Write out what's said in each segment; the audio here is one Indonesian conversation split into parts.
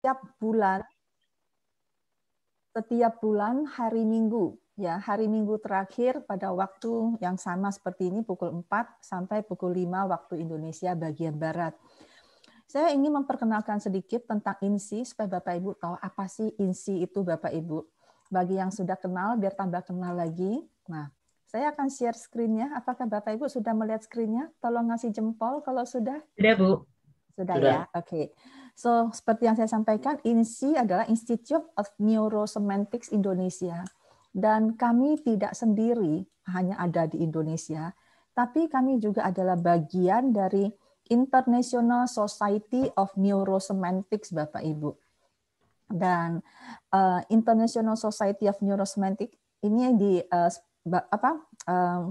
setiap bulan setiap bulan hari Minggu ya hari Minggu terakhir pada waktu yang sama seperti ini pukul 4 sampai pukul 5 waktu Indonesia bagian barat. Saya ingin memperkenalkan sedikit tentang INSI supaya Bapak Ibu tahu apa sih INSI itu Bapak Ibu. Bagi yang sudah kenal biar tambah kenal lagi. Nah, saya akan share screen-nya. Apakah Bapak Ibu sudah melihat screen-nya? Tolong ngasih jempol kalau sudah. Sudah, Bu. Sudah, sudah. ya. Oke. Okay. So, seperti yang saya sampaikan, INSI adalah Institute of Neurosemantics Indonesia. Dan kami tidak sendiri hanya ada di Indonesia, tapi kami juga adalah bagian dari International Society of Neurosemantics, Bapak Ibu. Dan uh, International Society of Neurosemantics ini di uh, apa uh,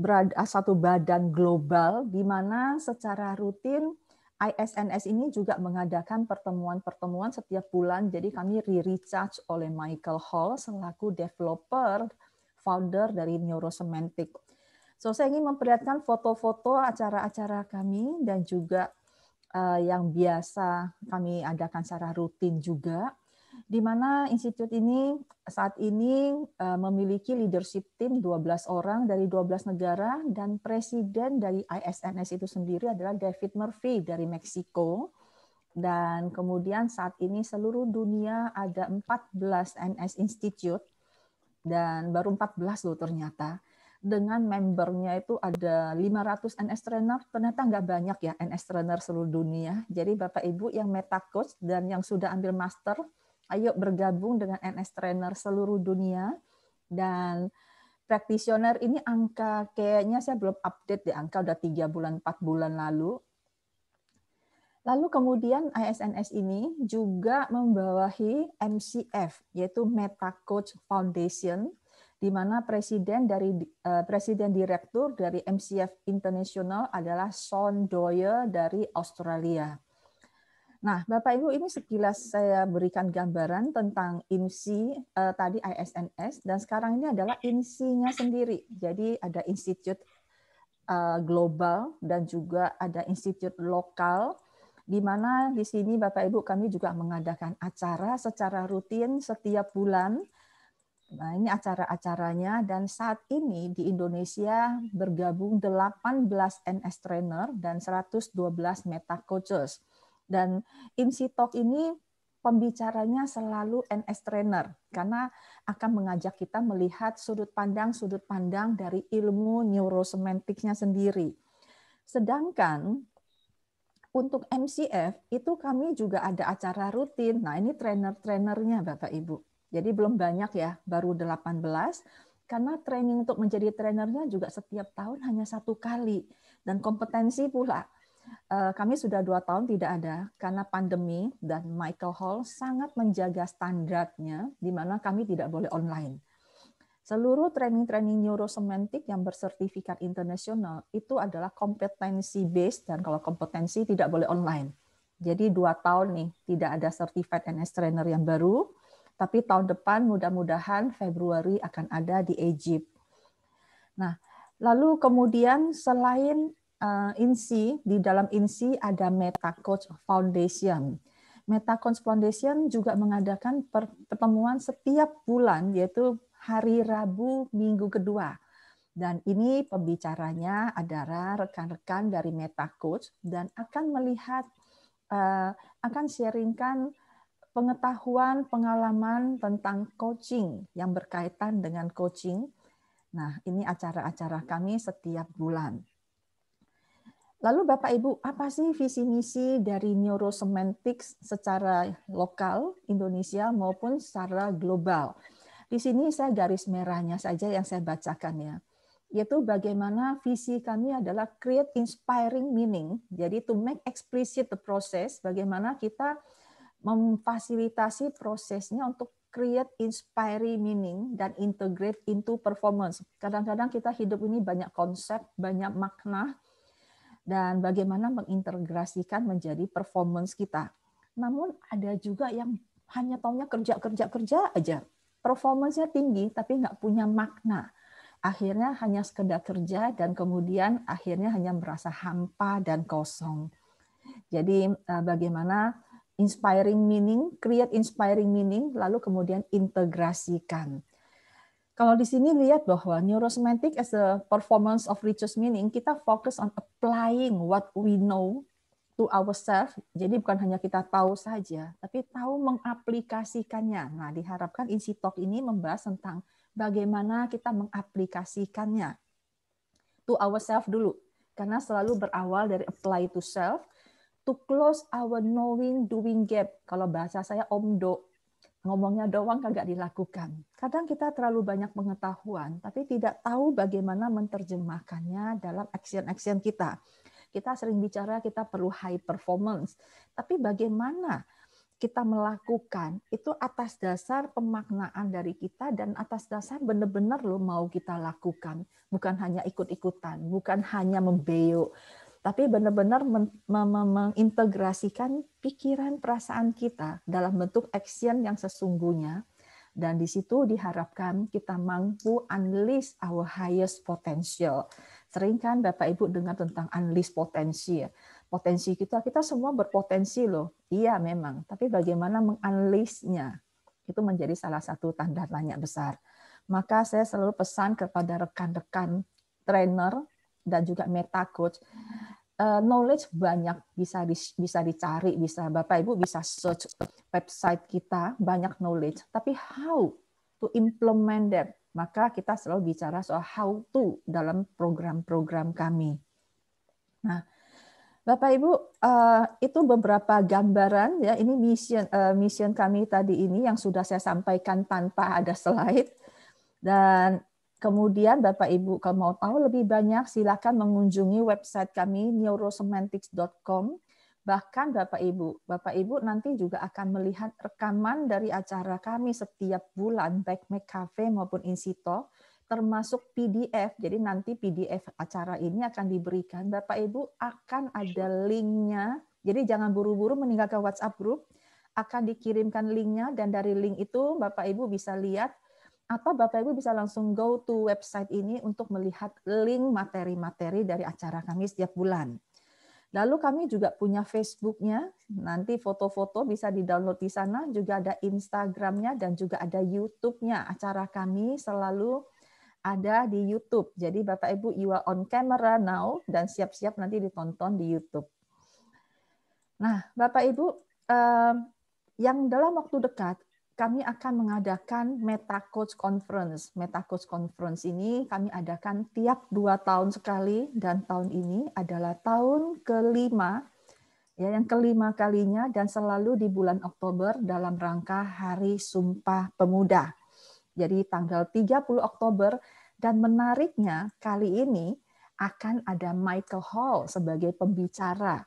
berada satu badan global di mana secara rutin ISNS ini juga mengadakan pertemuan-pertemuan setiap bulan, jadi kami re-recharge oleh Michael Hall selaku developer, founder dari Neurosemantic. So, saya ingin memperlihatkan foto-foto acara-acara kami dan juga eh, yang biasa kami adakan secara rutin juga di mana institut ini saat ini e, memiliki leadership team 12 orang dari 12 negara dan presiden dari ISNS itu sendiri adalah David Murphy dari Meksiko dan kemudian saat ini seluruh dunia ada 14 NS Institute dan baru 14 loh ternyata dengan membernya itu ada 500 NS trainer, ternyata nggak banyak ya NS trainer seluruh dunia. Jadi Bapak Ibu yang meta coach dan yang sudah ambil master Ayo bergabung dengan NS Trainer seluruh dunia dan practitioner ini angka kayaknya saya belum update di angka udah tiga bulan empat bulan lalu. Lalu kemudian ISNS ini juga membawahi MCF yaitu Meta Coach Foundation di mana presiden dari uh, presiden direktur dari MCF International adalah Son Doyle dari Australia. Nah, Bapak Ibu, ini sekilas saya berikan gambaran tentang insi eh, tadi ISNS dan sekarang ini adalah insinya sendiri. Jadi ada institut eh, global dan juga ada institut lokal di mana di sini Bapak Ibu kami juga mengadakan acara secara rutin setiap bulan. Nah, ini acara-acaranya dan saat ini di Indonesia bergabung 18 NS trainer dan 112 meta coaches dan IMSI Talk ini pembicaranya selalu NS trainer karena akan mengajak kita melihat sudut pandang sudut pandang dari ilmu neurosemantiknya sendiri. Sedangkan untuk MCF itu kami juga ada acara rutin. Nah, ini trainer-trainernya Bapak Ibu. Jadi belum banyak ya, baru 18 karena training untuk menjadi trainernya juga setiap tahun hanya satu kali dan kompetensi pula Eh, kami sudah dua tahun tidak ada karena pandemi dan Michael Hall sangat menjaga standarnya di mana kami tidak boleh online. Seluruh training-training neurosemantik yang bersertifikat internasional itu adalah kompetensi based dan kalau kompetensi tidak boleh online. Jadi dua tahun nih tidak ada certified NS trainer yang baru, tapi tahun depan mudah-mudahan Februari akan ada di Egypt. Nah, lalu kemudian selain uh, eh, INSI, di dalam INSI ada Meta Coach Foundation. Meta Coach Foundation juga mengadakan pertemuan setiap bulan, yaitu hari Rabu minggu kedua. Dan ini pembicaranya adalah rekan-rekan dari Meta Coach dan akan melihat, uh, akan sharingkan pengetahuan, pengalaman tentang coaching yang berkaitan dengan coaching. Nah, ini acara-acara kami setiap bulan. Lalu Bapak Ibu, apa sih visi misi dari neurosemantics secara lokal Indonesia maupun secara global? Di sini saya garis merahnya saja yang saya bacakan ya. Yaitu bagaimana visi kami adalah create inspiring meaning. Jadi to make explicit the process, bagaimana kita memfasilitasi prosesnya untuk create inspiring meaning dan integrate into performance. Kadang-kadang kita hidup ini banyak konsep, banyak makna, dan bagaimana mengintegrasikan menjadi performance kita. Namun ada juga yang hanya taunya kerja kerja kerja aja. Performance-nya tinggi tapi nggak punya makna. Akhirnya hanya sekedar kerja dan kemudian akhirnya hanya merasa hampa dan kosong. Jadi eh, bagaimana inspiring meaning, create inspiring meaning, lalu kemudian integrasikan. Kalau di sini lihat bahwa neurosemantic as a performance of richest meaning, kita fokus on applying what we know to ourselves. Jadi bukan hanya kita tahu saja, tapi tahu mengaplikasikannya. Nah, diharapkan isi Talk ini membahas tentang bagaimana kita mengaplikasikannya to ourselves dulu. Karena selalu berawal dari apply to self, to close our knowing doing gap. Kalau bahasa saya omdo, ngomongnya doang kagak dilakukan. Kadang kita terlalu banyak pengetahuan, tapi tidak tahu bagaimana menerjemahkannya dalam action-action kita. Kita sering bicara kita perlu high performance, tapi bagaimana kita melakukan itu atas dasar pemaknaan dari kita dan atas dasar benar-benar lo mau kita lakukan, bukan hanya ikut-ikutan, bukan hanya membeo, tapi benar-benar mengintegrasikan pikiran perasaan kita dalam bentuk action yang sesungguhnya dan di situ diharapkan kita mampu unleash our highest potential. Sering kan Bapak Ibu dengar tentang unleash potensi ya. Potensi kita, kita semua berpotensi loh. Iya memang, tapi bagaimana mengunleash-nya? Itu menjadi salah satu tanda tanya besar. Maka saya selalu pesan kepada rekan-rekan trainer dan juga meta coach uh, knowledge banyak bisa di, bisa dicari, bisa Bapak Ibu bisa search website kita banyak knowledge, tapi how to implement that. Maka kita selalu bicara soal how to dalam program-program kami. Nah, Bapak Ibu, uh, itu beberapa gambaran ya. Ini mission uh, mission kami tadi ini yang sudah saya sampaikan tanpa ada slide. Dan Kemudian Bapak Ibu kalau mau tahu lebih banyak silakan mengunjungi website kami neurosemantics.com. Bahkan Bapak Ibu, Bapak Ibu nanti juga akan melihat rekaman dari acara kami setiap bulan baik cafe maupun Insito termasuk PDF. Jadi nanti PDF acara ini akan diberikan. Bapak Ibu akan ada linknya. Jadi jangan buru-buru meninggalkan WhatsApp group. Akan dikirimkan linknya dan dari link itu Bapak Ibu bisa lihat atau Bapak Ibu bisa langsung go to website ini untuk melihat link materi-materi dari acara kami setiap bulan. Lalu kami juga punya Facebooknya, nanti foto-foto bisa di-download di sana, juga ada Instagramnya dan juga ada YouTube-nya. Acara kami selalu ada di YouTube. Jadi Bapak Ibu, you are on camera now dan siap-siap nanti ditonton di YouTube. Nah, Bapak Ibu, eh, yang dalam waktu dekat kami akan mengadakan Meta Coach Conference. Meta Coach Conference ini kami adakan tiap dua tahun sekali dan tahun ini adalah tahun kelima, ya yang kelima kalinya dan selalu di bulan Oktober dalam rangka Hari Sumpah Pemuda. Jadi tanggal 30 Oktober dan menariknya kali ini akan ada Michael Hall sebagai pembicara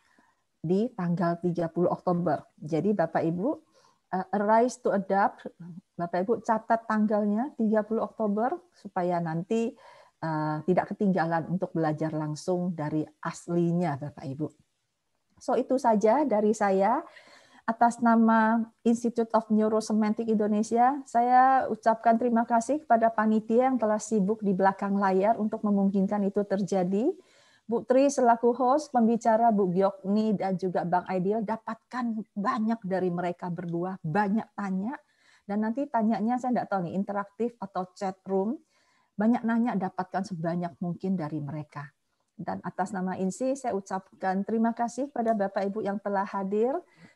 di tanggal 30 Oktober. Jadi Bapak Ibu Eh, arise to Adapt, Bapak Ibu catat tanggalnya 30 Oktober supaya nanti uh, tidak ketinggalan untuk belajar langsung dari aslinya Bapak Ibu. So itu saja dari saya atas nama Institute of Neurosemantic Indonesia. Saya ucapkan terima kasih kepada panitia yang telah sibuk di belakang layar untuk memungkinkan itu terjadi. Bu Tri selaku host, pembicara Bu Giokni dan juga Bang Aidil dapatkan banyak dari mereka berdua, banyak tanya dan nanti tanyanya saya tidak tahu nih interaktif atau chat room. Banyak nanya dapatkan sebanyak mungkin dari mereka. Dan atas nama INSI saya ucapkan terima kasih pada Bapak Ibu yang telah hadir.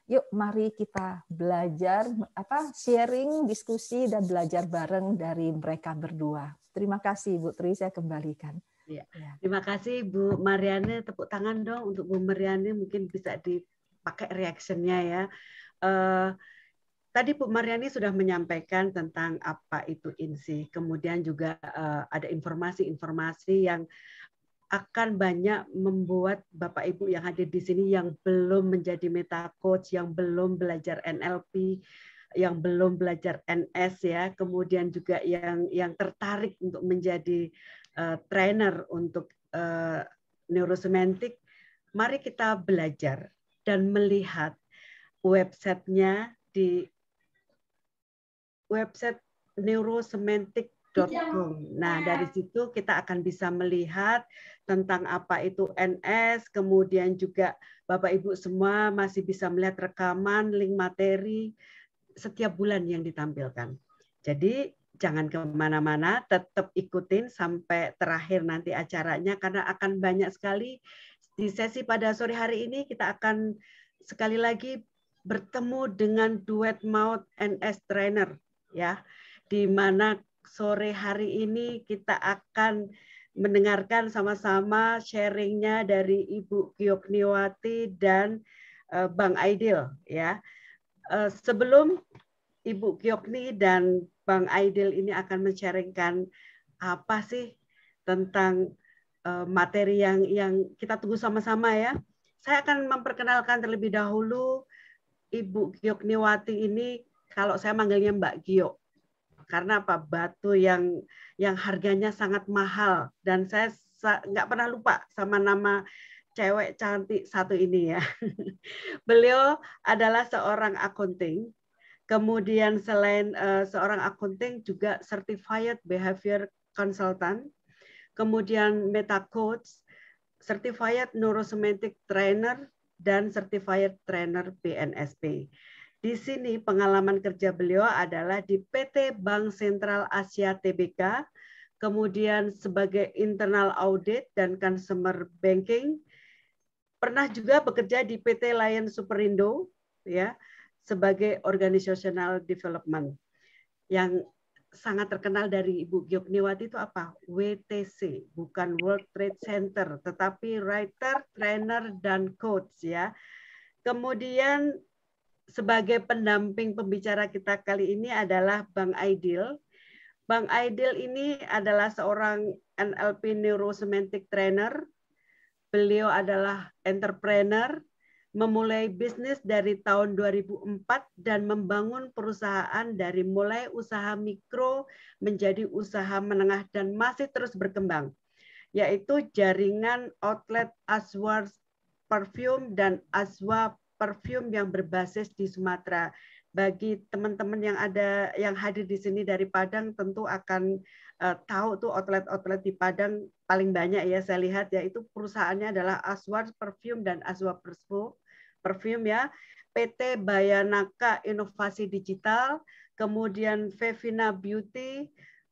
Yuk mari kita belajar apa sharing, diskusi dan belajar bareng dari mereka berdua. Terima kasih Bu Tri saya kembalikan. Ya. Terima kasih Bu Mariani tepuk tangan dong untuk Bu Mariani mungkin bisa dipakai reaksinya ya. Uh, tadi Bu Mariani sudah menyampaikan tentang apa itu INSI, kemudian juga uh, ada informasi-informasi yang akan banyak membuat Bapak Ibu yang hadir di sini yang belum menjadi meta coach, yang belum belajar NLP, yang belum belajar NS ya, kemudian juga yang yang tertarik untuk menjadi uh, trainer untuk uh, neurosemantik, mari kita belajar dan melihat websitenya di website neurosemantik.com. Nah, iya. dari situ kita akan bisa melihat tentang apa itu NS, kemudian juga Bapak Ibu semua masih bisa melihat rekaman, link materi setiap bulan yang ditampilkan. Jadi jangan kemana-mana, tetap ikutin sampai terakhir nanti acaranya karena akan banyak sekali di sesi pada sore hari ini kita akan sekali lagi bertemu dengan duet maut NS trainer ya, di mana sore hari ini kita akan mendengarkan sama-sama sharingnya dari Ibu Kiyokniwati dan eh, Bang Aidil ya. Eh, sebelum Ibu Kiyokni dan Bang Aidil ini akan menceritakan apa sih tentang eh, materi yang yang kita tunggu sama-sama ya. Saya akan memperkenalkan terlebih dahulu Ibu Giok Niwati ini kalau saya manggilnya Mbak Giok. Karena apa? Batu yang yang harganya sangat mahal dan saya nggak pernah lupa sama nama cewek cantik satu ini ya. Beliau adalah seorang akunting Kemudian selain uh, seorang accounting juga certified behavior consultant, kemudian meta coach, certified neurosemantic trainer dan certified trainer PNSP. Di sini pengalaman kerja beliau adalah di PT Bank Sentral Asia TBK, kemudian sebagai internal audit dan consumer banking. Pernah juga bekerja di PT Lion Superindo ya sebagai organisational development yang sangat terkenal dari Ibu Giokniwati itu apa? WTC, bukan World Trade Center, tetapi writer, trainer, dan coach ya. Kemudian sebagai pendamping pembicara kita kali ini adalah Bang Aidil. Bang Aidil ini adalah seorang NLP Neurosemantic Trainer. Beliau adalah entrepreneur, memulai bisnis dari tahun 2004 dan membangun perusahaan dari mulai usaha mikro menjadi usaha menengah dan masih terus berkembang, yaitu jaringan outlet Aswar Perfume dan Aswa Perfume yang berbasis di Sumatera. Bagi teman-teman yang ada yang hadir di sini dari Padang tentu akan uh, tahu tuh outlet-outlet di Padang paling banyak ya saya lihat yaitu perusahaannya adalah Aswar Perfume dan Aswa Perfume Perfume ya, PT Bayanaka Inovasi Digital, kemudian Vevina Beauty,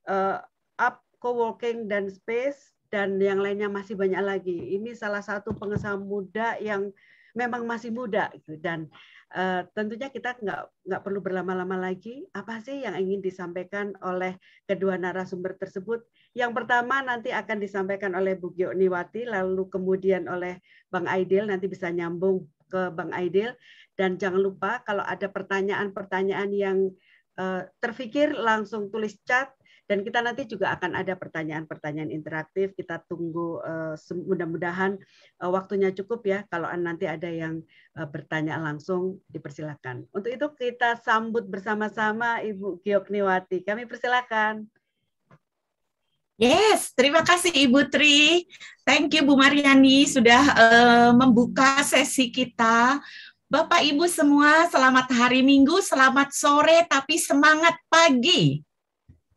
uh, Up Coworking dan Space, dan yang lainnya masih banyak lagi. Ini salah satu pengusaha muda yang memang masih muda gitu dan uh, tentunya kita nggak nggak perlu berlama-lama lagi apa sih yang ingin disampaikan oleh kedua narasumber tersebut yang pertama nanti akan disampaikan oleh Bu Gio Niwati lalu kemudian oleh Bang Aidil nanti bisa nyambung ke Bang Aidil dan jangan lupa kalau ada pertanyaan-pertanyaan yang uh, terfikir langsung tulis chat dan kita nanti juga akan ada pertanyaan-pertanyaan interaktif kita tunggu uh, mudah-mudahan eh, waktunya cukup ya kalau nanti ada yang bertanya langsung dipersilakan untuk itu kita sambut bersama-sama Ibu Giokniwati kami persilakan Yes, terima kasih Ibu Tri. Thank you Bu Mariani sudah uh, membuka sesi kita. Bapak Ibu semua, selamat hari Minggu, selamat sore, tapi semangat pagi.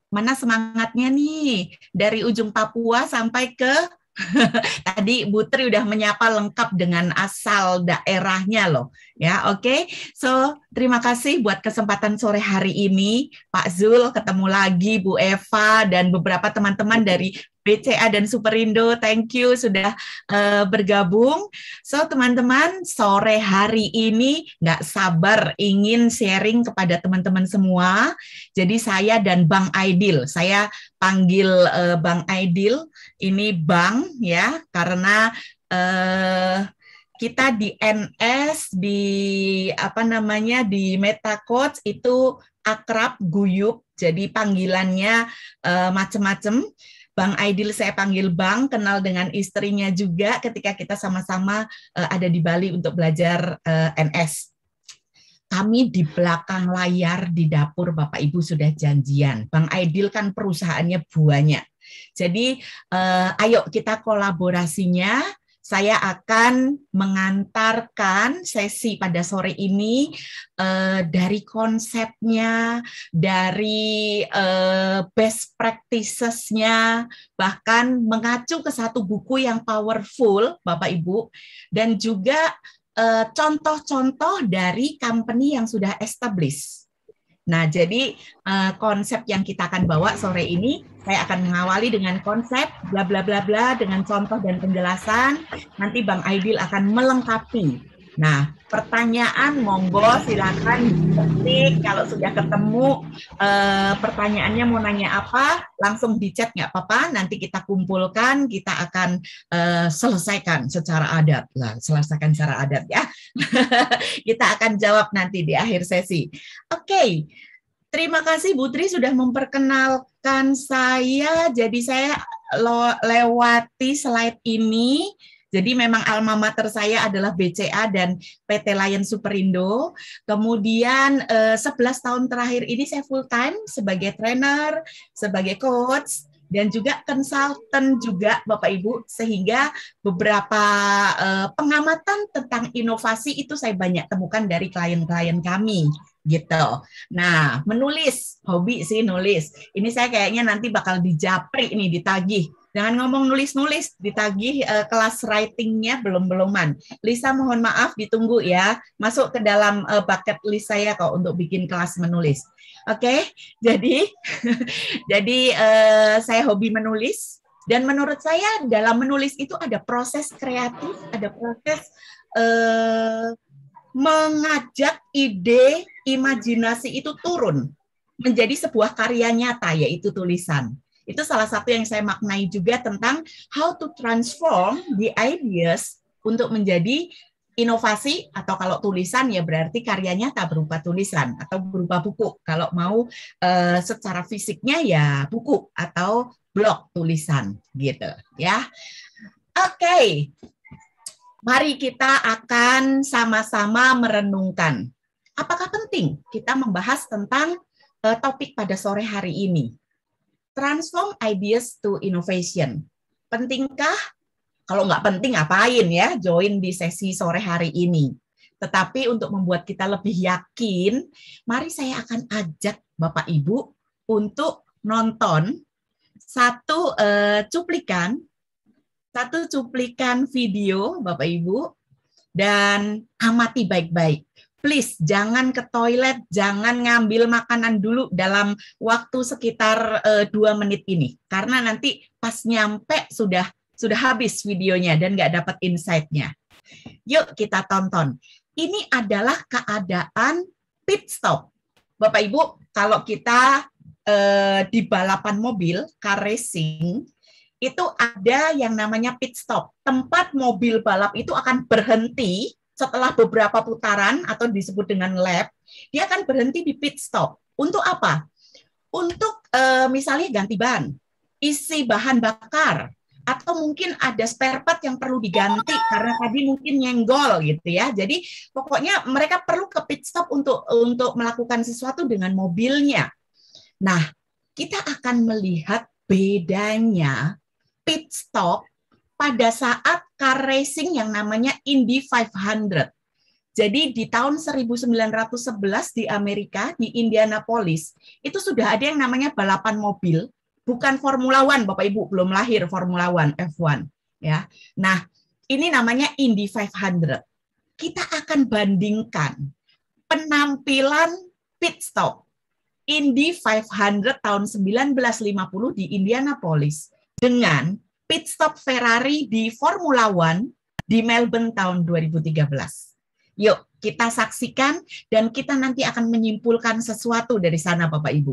Mana semangatnya nih? Dari ujung Papua sampai ke Tadi Tri udah menyapa lengkap dengan asal daerahnya loh. Ya, oke. Okay? So, terima kasih buat kesempatan sore hari ini Pak Zul ketemu lagi Bu Eva dan beberapa teman-teman dari BCA dan Superindo. Thank you sudah uh, bergabung. So teman-teman, sore hari ini nggak sabar ingin sharing kepada teman-teman semua. Jadi saya dan Bang Aidil, saya panggil uh, Bang Aidil. Ini Bang ya, karena uh, kita di NS di apa namanya di MetaCoach itu akrab guyup jadi panggilannya uh, macam-macam Bang Aidil saya panggil Bang, kenal dengan istrinya juga ketika kita sama-sama uh, ada di Bali untuk belajar uh, eh, NS. Kami di belakang layar di dapur Bapak Ibu sudah janjian. Bang Aidil kan perusahaannya banyak. Jadi uh, ayo kita kolaborasinya saya akan mengantarkan sesi pada sore ini eh, dari konsepnya, dari eh, best practices-nya, bahkan mengacu ke satu buku yang powerful, Bapak Ibu, dan juga eh, contoh-contoh eh, dari company yang sudah established. Nah, jadi uh, konsep yang kita akan bawa sore ini, saya akan mengawali dengan konsep bla bla bla bla dengan contoh dan penjelasan. Nanti Bang Aidil akan melengkapi. Nah, pertanyaan monggo silakan diketik kalau sudah ketemu e, pertanyaannya mau nanya apa langsung di chat nggak apa-apa nanti kita kumpulkan kita akan e, selesaikan secara adat lah selesaikan secara adat ya kita akan jawab nanti di akhir sesi oke okay. Terima kasih Butri sudah memperkenalkan saya. Jadi saya lewati slide ini jadi memang alma mater saya adalah BCA dan PT Lion Superindo. Kemudian 11 eh, tahun terakhir ini saya full time sebagai trainer, sebagai coach dan juga konsultan juga Bapak Ibu sehingga beberapa uh, pengamatan tentang inovasi itu saya banyak temukan dari klien-klien kami gitu. Nah, menulis, hobi sih nulis. Ini saya kayaknya nanti bakal dijapri nih, ditagih Jangan ngomong nulis-nulis, ditagih uh, kelas writingnya belum-beluman. Lisa mohon maaf ditunggu ya, masuk ke dalam uh, bucket list saya kok untuk bikin kelas menulis. Oke, okay? jadi jadi uh, saya hobi menulis dan menurut saya dalam menulis itu ada proses kreatif, ada proses uh, mengajak ide, imajinasi itu turun menjadi sebuah karya nyata yaitu tulisan. Itu salah satu yang saya maknai juga tentang how to transform the ideas untuk menjadi inovasi atau kalau tulisan ya berarti karyanya tak berupa tulisan atau berupa buku. Kalau mau eh, secara fisiknya ya buku atau blog tulisan gitu ya. Oke. Okay. Mari kita akan sama-sama merenungkan apakah penting kita membahas tentang uh, topik pada sore hari ini transform ideas to innovation. Pentingkah? Kalau nggak penting ngapain ya join di sesi sore hari ini. Tetapi untuk membuat kita lebih yakin, mari saya akan ajak Bapak Ibu untuk nonton satu uh, cuplikan satu cuplikan video Bapak Ibu dan amati baik-baik please jangan ke toilet, jangan ngambil makanan dulu dalam waktu sekitar eh, dua menit ini, karena nanti pas nyampe sudah sudah habis videonya dan nggak dapat insight-nya. Yuk kita tonton. Ini adalah keadaan pit stop. Bapak Ibu, kalau kita uh, di balapan mobil, car racing, itu ada yang namanya pit stop. Tempat mobil balap itu akan berhenti setelah beberapa putaran atau disebut dengan lap, dia akan berhenti di pit stop. Untuk apa? Untuk e, misalnya ganti ban, isi bahan bakar, atau mungkin ada spare part yang perlu diganti karena tadi mungkin nyenggol gitu ya. Jadi pokoknya mereka perlu ke pit stop untuk untuk melakukan sesuatu dengan mobilnya. Nah, kita akan melihat bedanya pit stop pada saat car racing yang namanya Indy 500. Jadi di tahun 1911 di Amerika, di Indianapolis, itu sudah ada yang namanya balapan mobil, bukan Formula One, Bapak Ibu belum lahir Formula One, F1. Ya. Nah, ini namanya Indy 500. Kita akan bandingkan penampilan pit stop Indy 500 tahun 1950 di Indianapolis dengan pit stop Ferrari di Formula One di Melbourne tahun 2013. Yuk, kita saksikan dan kita nanti akan menyimpulkan sesuatu dari sana Bapak Ibu.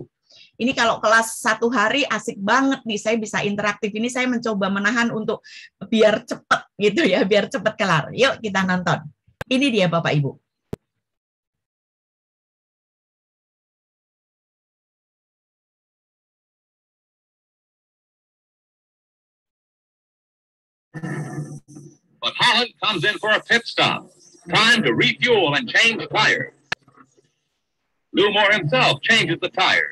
Ini kalau kelas satu hari asik banget nih, saya bisa interaktif. Ini saya mencoba menahan untuk biar cepet gitu ya, biar cepet kelar. Yuk kita nonton. Ini dia Bapak Ibu. but Holland comes in for a pit stop, time to refuel and change tires. Lumore himself changes the tires.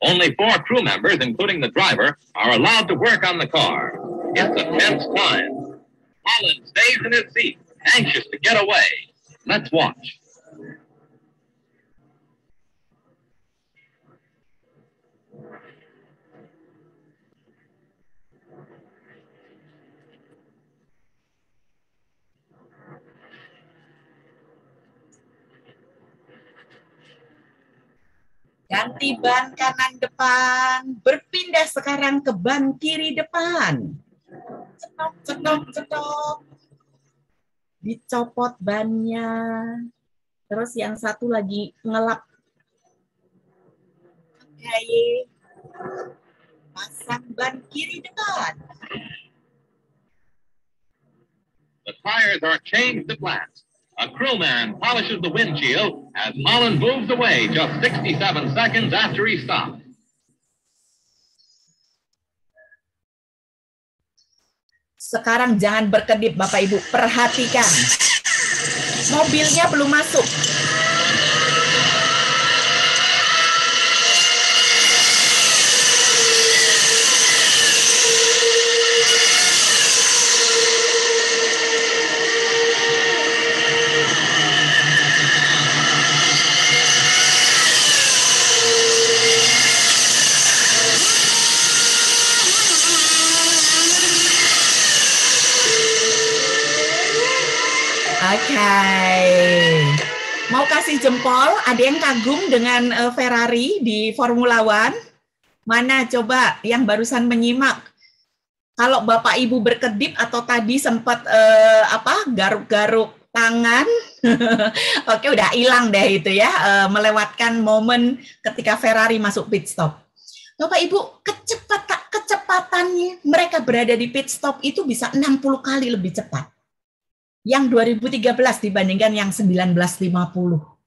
Only four crew members, including the driver, are allowed to work on the car. It's a tense time. Holland stays in his seat, anxious to get away. Let's watch. Ganti ban kanan depan, berpindah sekarang ke ban kiri depan. Cetok, cetok, cetok. Dicopot bannya. Terus yang satu lagi ngelap. Oke. pasang ban kiri depan. The tires are changed at last. A crewman polishes the windshield as Mullen moves away just 67 seconds after he stopped. Sekarang jangan berkedip Bapak Ibu, perhatikan. Mobilnya belum masuk, kasih jempol, ada yang kagum dengan uh, Ferrari di Formula One. Mana coba yang barusan menyimak? Kalau Bapak Ibu berkedip atau tadi sempat uh, apa garuk-garuk tangan, oke udah hilang deh itu ya, uh, melewatkan momen ketika Ferrari masuk pit stop. Bapak Ibu, kecepatan kecepatannya mereka berada di pit stop itu bisa 60 kali lebih cepat yang 2013 dibandingkan yang 1950.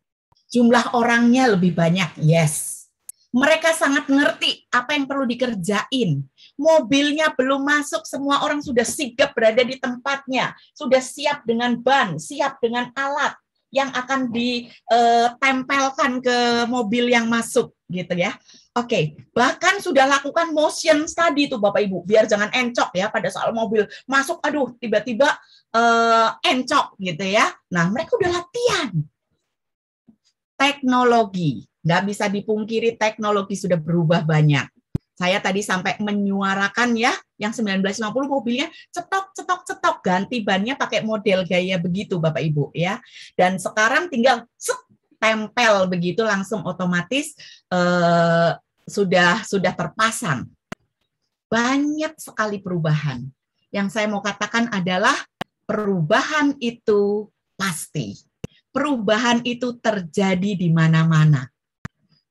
Jumlah orangnya lebih banyak, yes. Mereka sangat ngerti apa yang perlu dikerjain. Mobilnya belum masuk, semua orang sudah sigap berada di tempatnya, sudah siap dengan ban, siap dengan alat yang akan ditempelkan eh, ke mobil yang masuk gitu ya. Oke, bahkan sudah lakukan motion study tuh Bapak Ibu, biar jangan encok ya pada soal mobil masuk, aduh tiba-tiba eh, encok gitu ya. Nah mereka udah latihan, teknologi. Nggak bisa dipungkiri teknologi sudah berubah banyak. Saya tadi sampai menyuarakan ya, yang 1950 mobilnya cetok, cetok, cetok, ganti bannya pakai model gaya begitu Bapak Ibu ya. Dan sekarang tinggal sup, tempel begitu langsung otomatis eh, sudah sudah terpasang. Banyak sekali perubahan. Yang saya mau katakan adalah perubahan itu pasti perubahan itu terjadi di mana-mana.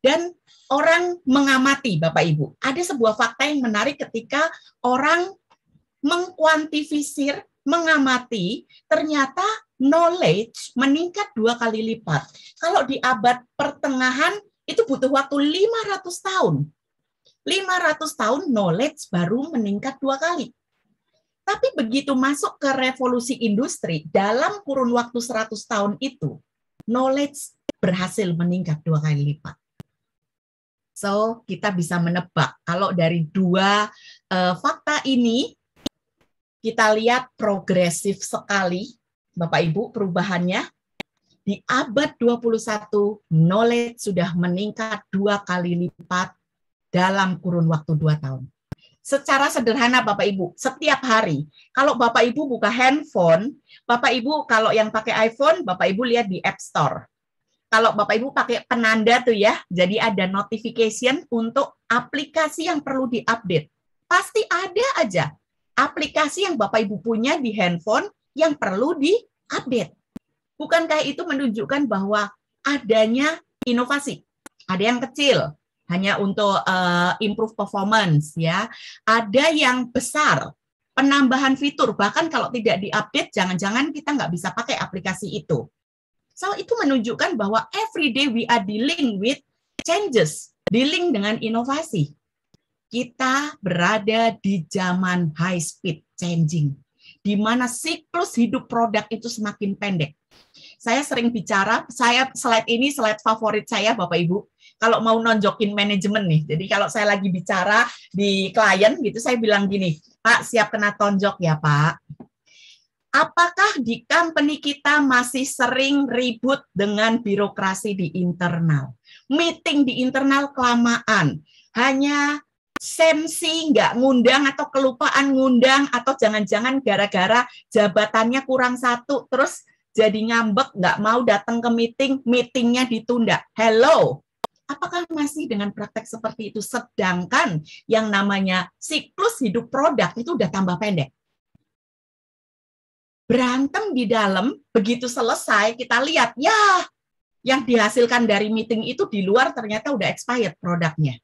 Dan orang mengamati Bapak Ibu. Ada sebuah fakta yang menarik ketika orang mengkuantifisir, mengamati, ternyata knowledge meningkat dua kali lipat. Kalau di abad pertengahan itu butuh waktu 500 tahun. 500 tahun knowledge baru meningkat dua kali. Tapi begitu masuk ke revolusi industri, dalam kurun waktu 100 tahun itu, knowledge berhasil meningkat dua kali lipat. So, kita bisa menebak kalau dari dua uh, fakta ini kita lihat progresif sekali Bapak Ibu perubahannya di abad 21 knowledge sudah meningkat dua kali lipat dalam kurun waktu dua tahun secara sederhana Bapak Ibu setiap hari. Kalau Bapak Ibu buka handphone, Bapak Ibu kalau yang pakai iPhone, Bapak Ibu lihat di App Store. Kalau Bapak Ibu pakai penanda tuh ya, jadi ada notification untuk aplikasi yang perlu diupdate. Pasti ada aja aplikasi yang Bapak Ibu punya di handphone yang perlu diupdate. Bukankah itu menunjukkan bahwa adanya inovasi? Ada yang kecil, hanya untuk uh, improve performance ya. Ada yang besar penambahan fitur bahkan kalau tidak diupdate jangan-jangan kita nggak bisa pakai aplikasi itu. So itu menunjukkan bahwa every day we are dealing with changes, dealing dengan inovasi. Kita berada di zaman high speed changing di mana siklus hidup produk itu semakin pendek. Saya sering bicara, saya slide ini slide favorit saya Bapak Ibu kalau mau nonjokin manajemen nih. Jadi kalau saya lagi bicara di klien gitu, saya bilang gini, Pak siap kena tonjok ya Pak. Apakah di company kita masih sering ribut dengan birokrasi di internal? Meeting di internal kelamaan. Hanya sensi nggak ngundang atau kelupaan ngundang atau jangan-jangan gara-gara jabatannya kurang satu terus jadi ngambek nggak mau datang ke meeting meetingnya ditunda hello apakah masih dengan praktek seperti itu? Sedangkan yang namanya siklus hidup produk itu udah tambah pendek. Berantem di dalam, begitu selesai kita lihat, ya yang dihasilkan dari meeting itu di luar ternyata udah expired produknya.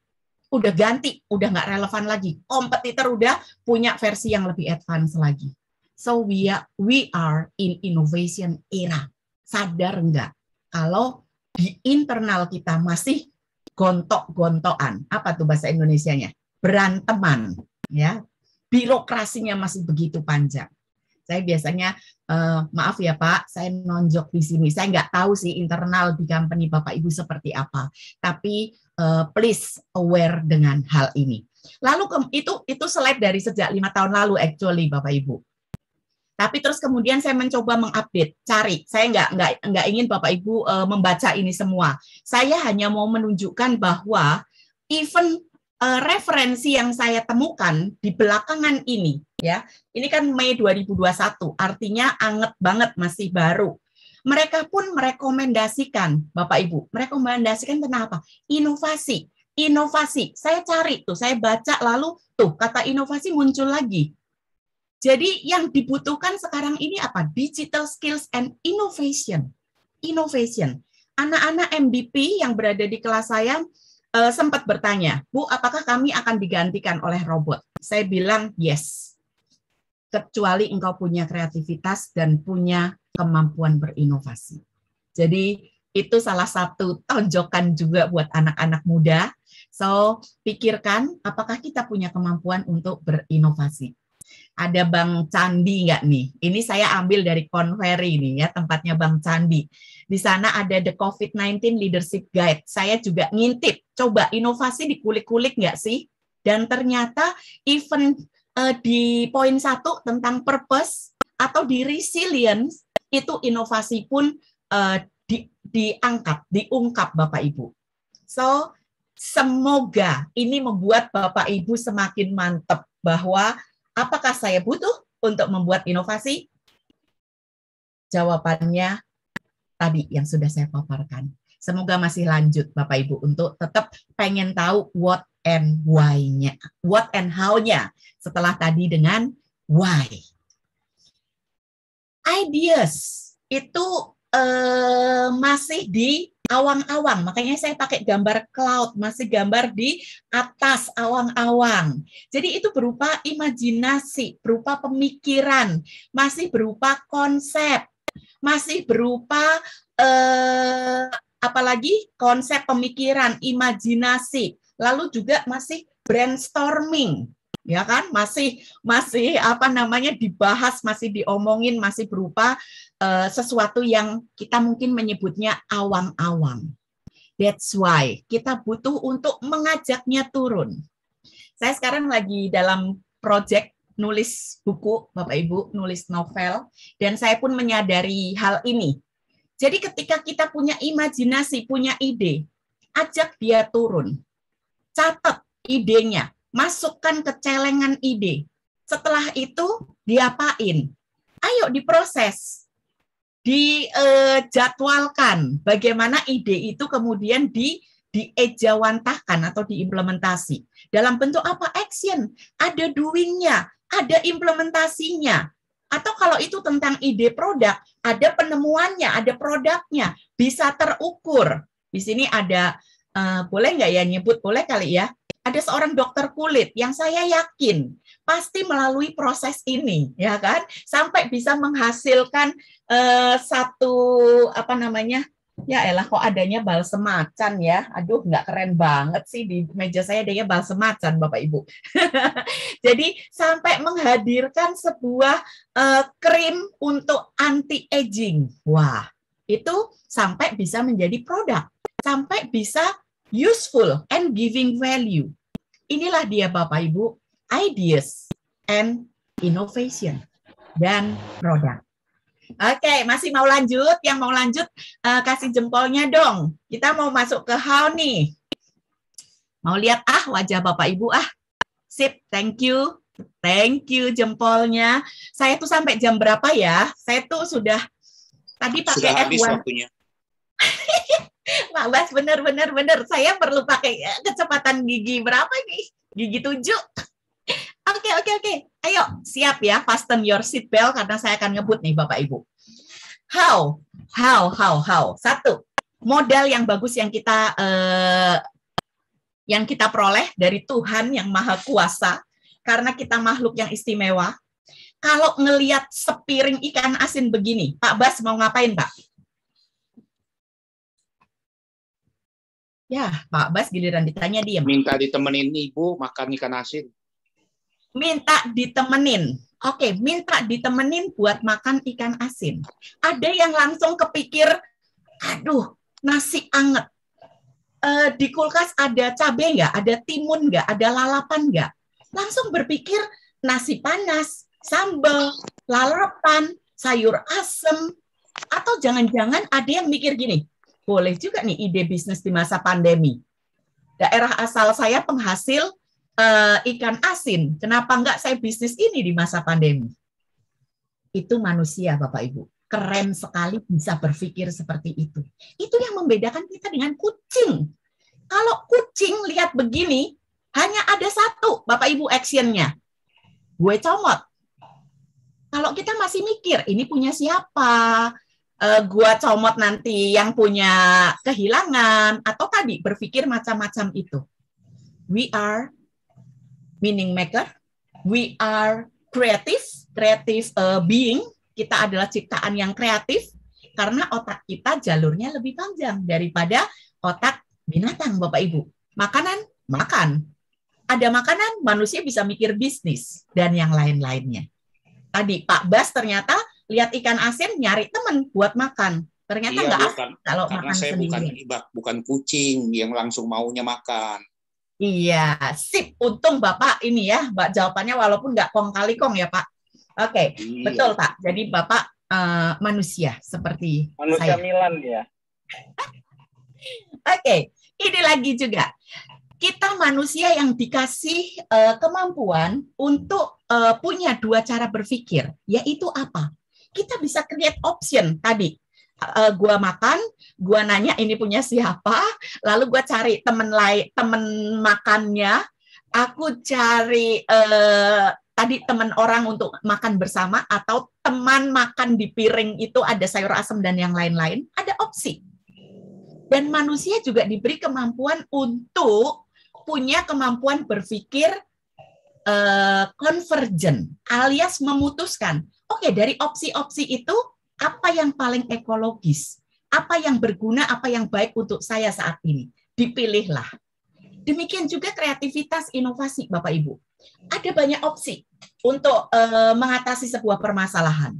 Udah ganti, udah nggak relevan lagi. Kompetitor udah punya versi yang lebih advance lagi. So we are, we are in innovation era. Sadar nggak? Kalau di internal kita masih gontok-gontokan. Apa tuh bahasa Indonesianya? Beranteman, ya. Birokrasinya masih begitu panjang. Saya biasanya eh, maaf ya Pak, saya nonjok di sini. Saya nggak tahu sih internal di company Bapak Ibu seperti apa. Tapi eh, please aware dengan hal ini. Lalu itu itu slide dari sejak lima tahun lalu actually Bapak Ibu. Tapi terus kemudian saya mencoba mengupdate, cari. Saya nggak nggak nggak ingin Bapak Ibu uh, membaca ini semua. Saya hanya mau menunjukkan bahwa even uh, referensi yang saya temukan di belakangan ini, ya, ini kan Mei 2021, artinya anget banget masih baru. Mereka pun merekomendasikan, Bapak Ibu, merekomendasikan tentang apa? Inovasi inovasi. Saya cari tuh, saya baca lalu tuh kata inovasi muncul lagi. Jadi yang dibutuhkan sekarang ini apa? Digital skills and innovation. Innovation. Anak-anak MBP yang berada di kelas saya eh, sempat bertanya, Bu, apakah kami akan digantikan oleh robot? Saya bilang yes. Kecuali engkau punya kreativitas dan punya kemampuan berinovasi. Jadi itu salah satu tonjokan juga buat anak-anak muda. So, pikirkan apakah kita punya kemampuan untuk berinovasi ada Bang Candi nggak nih? Ini saya ambil dari Konveri ini ya, tempatnya Bang Candi. Di sana ada The COVID-19 Leadership Guide. Saya juga ngintip, coba inovasi dikulik-kulik nggak sih? Dan ternyata event uh, di poin satu tentang purpose atau di resilience itu inovasi pun uh, di, diangkat, diungkap Bapak Ibu. So, semoga ini membuat Bapak Ibu semakin mantep bahwa Apakah saya butuh untuk membuat inovasi? Jawabannya tadi yang sudah saya paparkan. Semoga masih lanjut Bapak Ibu untuk tetap pengen tahu what and why-nya, what and how-nya setelah tadi dengan why. Ideas itu eh, masih di awang-awang. Makanya saya pakai gambar cloud, masih gambar di atas awang-awang. Jadi itu berupa imajinasi, berupa pemikiran, masih berupa konsep, masih berupa eh, apalagi konsep pemikiran, imajinasi. Lalu juga masih brainstorming, ya kan masih masih apa namanya dibahas masih diomongin masih berupa Eh, sesuatu yang kita mungkin menyebutnya awang-awang. That's why kita butuh untuk mengajaknya turun. Saya sekarang lagi dalam proyek nulis buku, Bapak Ibu, nulis novel, dan saya pun menyadari hal ini. Jadi ketika kita punya imajinasi, punya ide, ajak dia turun. Catat idenya, masukkan ke celengan ide. Setelah itu diapain? Ayo diproses dijadwalkan bagaimana ide itu kemudian di diejawantahkan atau diimplementasi dalam bentuk apa action ada doingnya ada implementasinya atau kalau itu tentang ide produk ada penemuannya ada produknya bisa terukur di sini ada uh, boleh nggak ya nyebut boleh kali ya ada seorang dokter kulit yang saya yakin pasti melalui proses ini ya kan sampai bisa menghasilkan uh, satu apa namanya ya elah kok adanya balsem macan ya aduh nggak keren banget sih di meja saya adanya balsem macan bapak ibu jadi sampai menghadirkan sebuah uh, krim untuk anti aging wah itu sampai bisa menjadi produk sampai bisa useful and giving value Inilah dia Bapak Ibu, ideas and innovation dan produk. Oke, okay, masih mau lanjut? Yang mau lanjut uh, kasih jempolnya dong. Kita mau masuk ke how nih. Mau lihat ah wajah Bapak Ibu ah. Sip, thank you. Thank you jempolnya. Saya tuh sampai jam berapa ya? Saya tuh sudah tadi pakai sudah F1. Habis waktunya. Pak Bas benar benar bener saya perlu pakai eh, kecepatan gigi berapa nih gigi tujuh oke oke oke ayo siap ya fasten your seat belt karena saya akan ngebut nih Bapak Ibu how how how how satu modal yang bagus yang kita uh, yang kita peroleh dari Tuhan yang maha kuasa karena kita makhluk yang istimewa kalau ngeliat sepiring ikan asin begini Pak Bas mau ngapain Pak Ya, Pak Bas giliran ditanya dia. Minta ditemenin ibu makan ikan asin. Minta ditemenin. Oke, minta ditemenin buat makan ikan asin. Ada yang langsung kepikir, aduh, nasi anget. E, di kulkas ada cabai nggak? Ada timun nggak? Ada lalapan nggak? Langsung berpikir nasi panas, sambal, lalapan, sayur asem, atau jangan-jangan ada yang mikir gini, boleh juga nih ide bisnis di masa pandemi. Daerah asal saya penghasil uh, ikan asin, kenapa enggak saya bisnis ini di masa pandemi? Itu manusia, Bapak Ibu. Keren sekali bisa berpikir seperti itu. Itu yang membedakan kita dengan kucing. Kalau kucing lihat begini, hanya ada satu, Bapak Ibu, actionnya. Gue comot. Kalau kita masih mikir, ini punya siapa? uh, gua comot nanti yang punya kehilangan atau tadi berpikir macam-macam itu. We are meaning maker, we are creative, creative uh, being. Kita adalah ciptaan yang kreatif karena otak kita jalurnya lebih panjang daripada otak binatang, Bapak Ibu. Makanan, makan. Ada makanan, manusia bisa mikir bisnis dan yang lain-lainnya. Tadi Pak Bas ternyata lihat ikan asin nyari temen buat makan ternyata iya, nggak iya, bukan, kalau karena makan saya sendiri. bukan ibak bukan kucing yang langsung maunya makan iya sip untung bapak ini ya mbak jawabannya walaupun nggak kong kali kong ya pak oke okay. iya. betul pak jadi bapak uh, manusia seperti manusia saya. Milan ya oke okay. ini lagi juga kita manusia yang dikasih uh, kemampuan untuk uh, punya dua cara berpikir, yaitu apa? kita bisa create option tadi uh, gua makan, gua nanya ini punya siapa, lalu gua cari temen lain, temen makannya, aku cari uh, tadi temen orang untuk makan bersama atau teman makan di piring itu ada sayur asam dan yang lain-lain, ada opsi. Dan manusia juga diberi kemampuan untuk punya kemampuan berpikir uh, convergent alias memutuskan Oke, dari opsi-opsi itu apa yang paling ekologis? Apa yang berguna, apa yang baik untuk saya saat ini? Dipilihlah. Demikian juga kreativitas inovasi Bapak Ibu. Ada banyak opsi untuk uh, mengatasi sebuah permasalahan.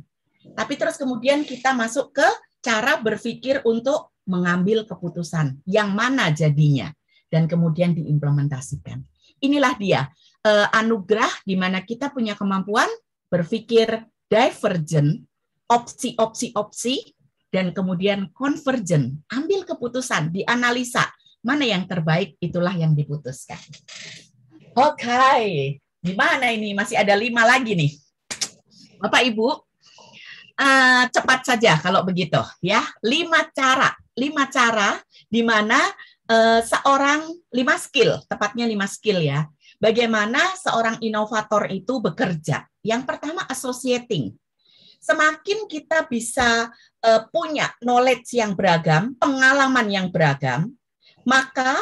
Tapi terus kemudian kita masuk ke cara berpikir untuk mengambil keputusan yang mana jadinya dan kemudian diimplementasikan. Inilah dia eh, anugerah di mana kita punya kemampuan berpikir divergent, opsi-opsi-opsi, dan kemudian convergent. Ambil keputusan, dianalisa. Mana yang terbaik, itulah yang diputuskan. Oke, okay. mana ini? Masih ada lima lagi nih. Bapak, Ibu, uh, cepat saja kalau begitu. ya Lima cara, lima cara di mana uh, seorang, lima skill, tepatnya lima skill ya, Bagaimana seorang inovator itu bekerja? Yang pertama associating. Semakin kita bisa uh, punya knowledge yang beragam, pengalaman yang beragam, maka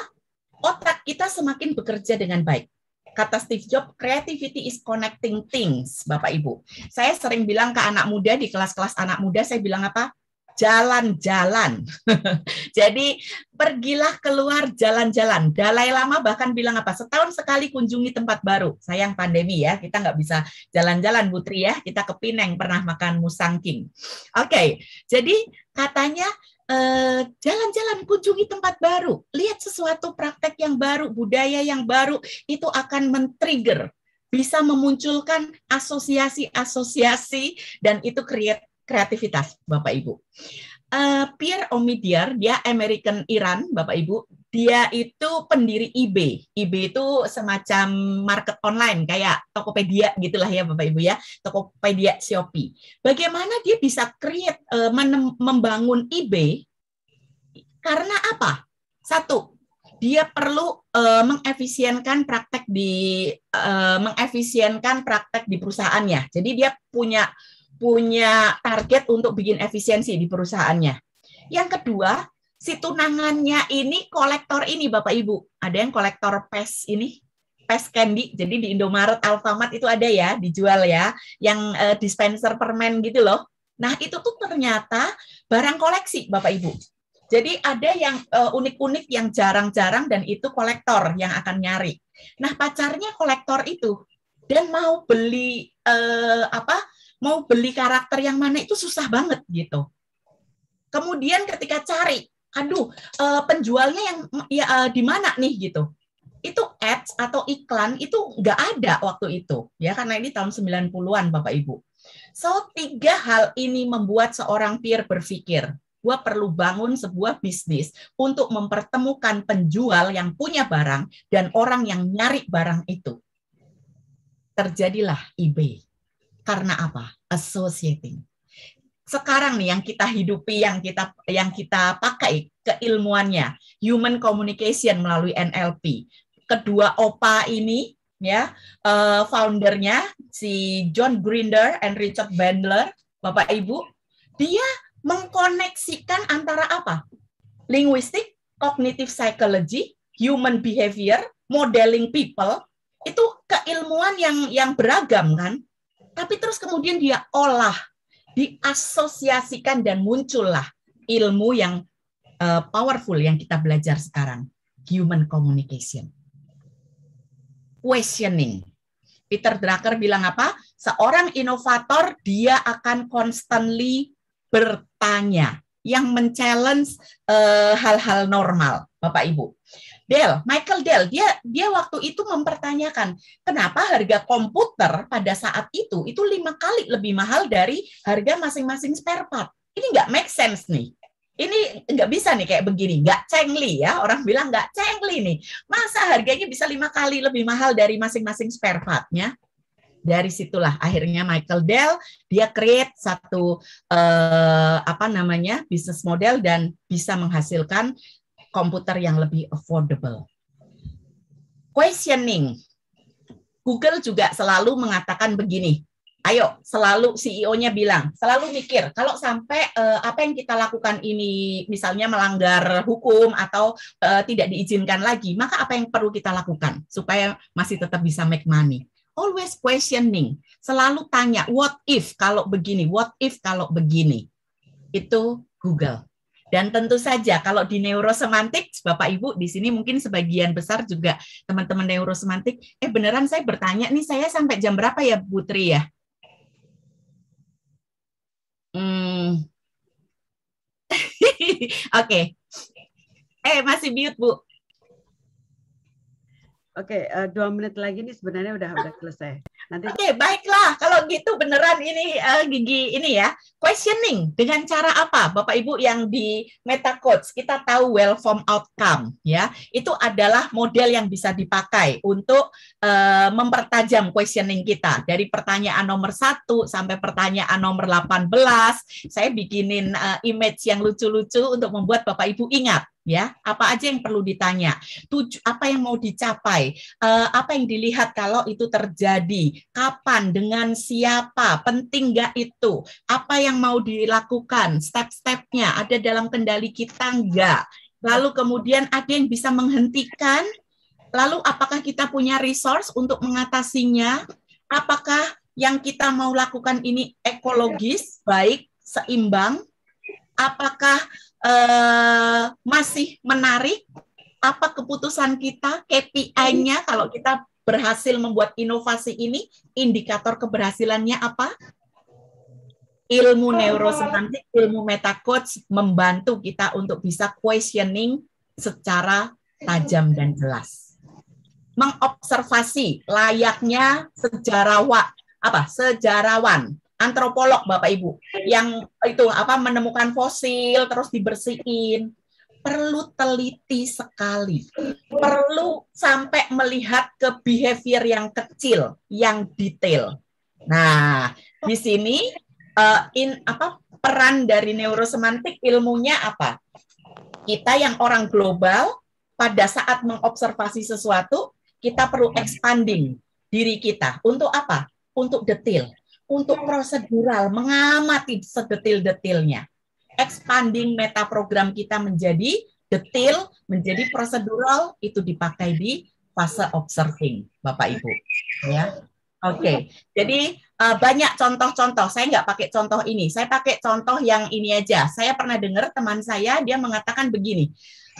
otak kita semakin bekerja dengan baik kata Steve Jobs, creativity is connecting things, Bapak Ibu. Saya sering bilang ke anak muda di kelas-kelas anak muda, saya bilang apa? jalan-jalan. Jadi pergilah keluar jalan-jalan. Dalai Lama bahkan bilang apa? Setahun sekali kunjungi tempat baru. Sayang pandemi ya, kita nggak bisa jalan-jalan Putri ya. Kita ke Pineng pernah makan musang king. Oke, jadi katanya eh, jalan-jalan eh, jalan -jalan, kunjungi tempat baru, lihat sesuatu praktek yang baru, budaya yang baru itu akan men-trigger bisa memunculkan asosiasi-asosiasi dan itu create kreativitas Bapak Ibu. Uh, eh, Pierre Omidyar, dia American Iran, Bapak Ibu. Dia itu pendiri eBay. eBay itu semacam market online kayak Tokopedia gitulah ya Bapak Ibu ya, Tokopedia Shopee. Bagaimana dia bisa create uh, membangun eBay? Karena apa? Satu, dia perlu uh, mengefisienkan praktek di uh, mengefisienkan praktek di perusahaannya. Jadi dia punya punya target untuk bikin efisiensi di perusahaannya. Yang kedua, si tunangannya ini kolektor ini Bapak Ibu. Ada yang kolektor pes ini, pes candy. Jadi di Indomaret, Alfamart itu ada ya, dijual ya, yang eh, dispenser permen gitu loh. Nah, itu tuh ternyata barang koleksi Bapak Ibu. Jadi ada yang eh, unik-unik yang jarang-jarang dan itu kolektor yang akan nyari. Nah, pacarnya kolektor itu dan mau beli uh, apa? mau beli karakter yang mana itu susah banget gitu. Kemudian ketika cari, aduh eh, penjualnya yang ya, eh, di mana nih gitu. Itu ads atau iklan itu nggak ada waktu itu ya karena ini tahun 90-an Bapak Ibu. So, tiga hal ini membuat seorang peer berpikir, gue perlu bangun sebuah bisnis untuk mempertemukan penjual yang punya barang dan orang yang nyari barang itu. Terjadilah eBay. Karena apa? Associating. Sekarang nih yang kita hidupi, yang kita yang kita pakai keilmuannya, human communication melalui NLP. Kedua OPA ini ya, uh, foundernya si John Grinder and Richard Bandler, Bapak Ibu, dia mengkoneksikan antara apa? Linguistik, cognitive psychology, human behavior, modeling people, itu keilmuan yang yang beragam kan tapi terus kemudian dia olah, diasosiasikan dan muncullah ilmu yang uh, powerful yang kita belajar sekarang, human communication. Questioning. Peter Drucker bilang apa? Seorang inovator dia akan constantly bertanya yang men-challenge uh, hal-hal normal, Bapak Ibu. Dell, Michael Dell, dia dia waktu itu mempertanyakan kenapa harga komputer pada saat itu itu lima kali lebih mahal dari harga masing-masing spare part. Ini nggak make sense nih ini nggak bisa nih kayak begini, nggak cengli ya orang bilang nggak cengli nih. Masa harganya bisa lima kali lebih mahal dari masing-masing spare partnya? Dari situlah akhirnya Michael Dell dia create satu eh, apa namanya bisnis model dan bisa menghasilkan komputer yang lebih affordable. Questioning. Google juga selalu mengatakan begini, ayo selalu CEO-nya bilang, selalu mikir kalau sampai eh, apa yang kita lakukan ini misalnya melanggar hukum atau eh, tidak diizinkan lagi, maka apa yang perlu kita lakukan supaya masih tetap bisa make money. Always questioning, selalu tanya what if kalau begini, what if kalau begini. Itu Google. Dan tentu saja kalau di neurosemantik, Bapak Ibu di sini mungkin sebagian besar juga teman-teman neurosemantik, eh beneran saya bertanya nih saya sampai jam berapa ya Putri ya? Hmm. Oke. okay. Eh masih mute Bu. Oke, okay, uh, eh, dua menit lagi nih sebenarnya udah udah selesai. Nanti... Oke, okay, baiklah. Kalau gitu beneran ini uh, gigi ini ya questioning dengan cara apa, Bapak Ibu yang di meta coach kita tahu well form outcome ya itu adalah model yang bisa dipakai untuk uh, mempertajam questioning kita dari pertanyaan nomor satu sampai pertanyaan nomor 18. Saya bikinin uh, image yang lucu-lucu untuk membuat Bapak Ibu ingat ya apa aja yang perlu ditanya Tujuh, apa yang mau dicapai uh, apa yang dilihat kalau itu terjadi kapan dengan siapa penting nggak itu apa yang mau dilakukan step-stepnya ada dalam kendali kita nggak lalu kemudian ada yang bisa menghentikan lalu apakah kita punya resource untuk mengatasinya apakah yang kita mau lakukan ini ekologis baik seimbang apakah eh, masih menarik apa keputusan kita KPI-nya kalau kita berhasil membuat inovasi ini indikator keberhasilannya apa ilmu neurosemantik ilmu coach membantu kita untuk bisa questioning secara tajam dan jelas mengobservasi layaknya sejarawan apa sejarawan antropolog Bapak Ibu iya. yang itu apa menemukan fosil terus dibersihin perlu teliti sekali. Perlu sampai melihat ke behavior yang kecil, yang detail. Nah, di sini uh, in apa peran dari neurosemantik ilmunya apa? Kita yang orang global pada saat mengobservasi sesuatu, kita perlu expanding diri kita. Untuk apa? Untuk detail untuk prosedural, mengamati sedetil-detilnya. Expanding meta program kita menjadi detail menjadi prosedural itu dipakai di fase observing, Bapak Ibu. Ya. Oke. Okay. Jadi uh, banyak contoh-contoh. Saya nggak pakai contoh ini. Saya pakai contoh yang ini aja. Saya pernah dengar teman saya dia mengatakan begini.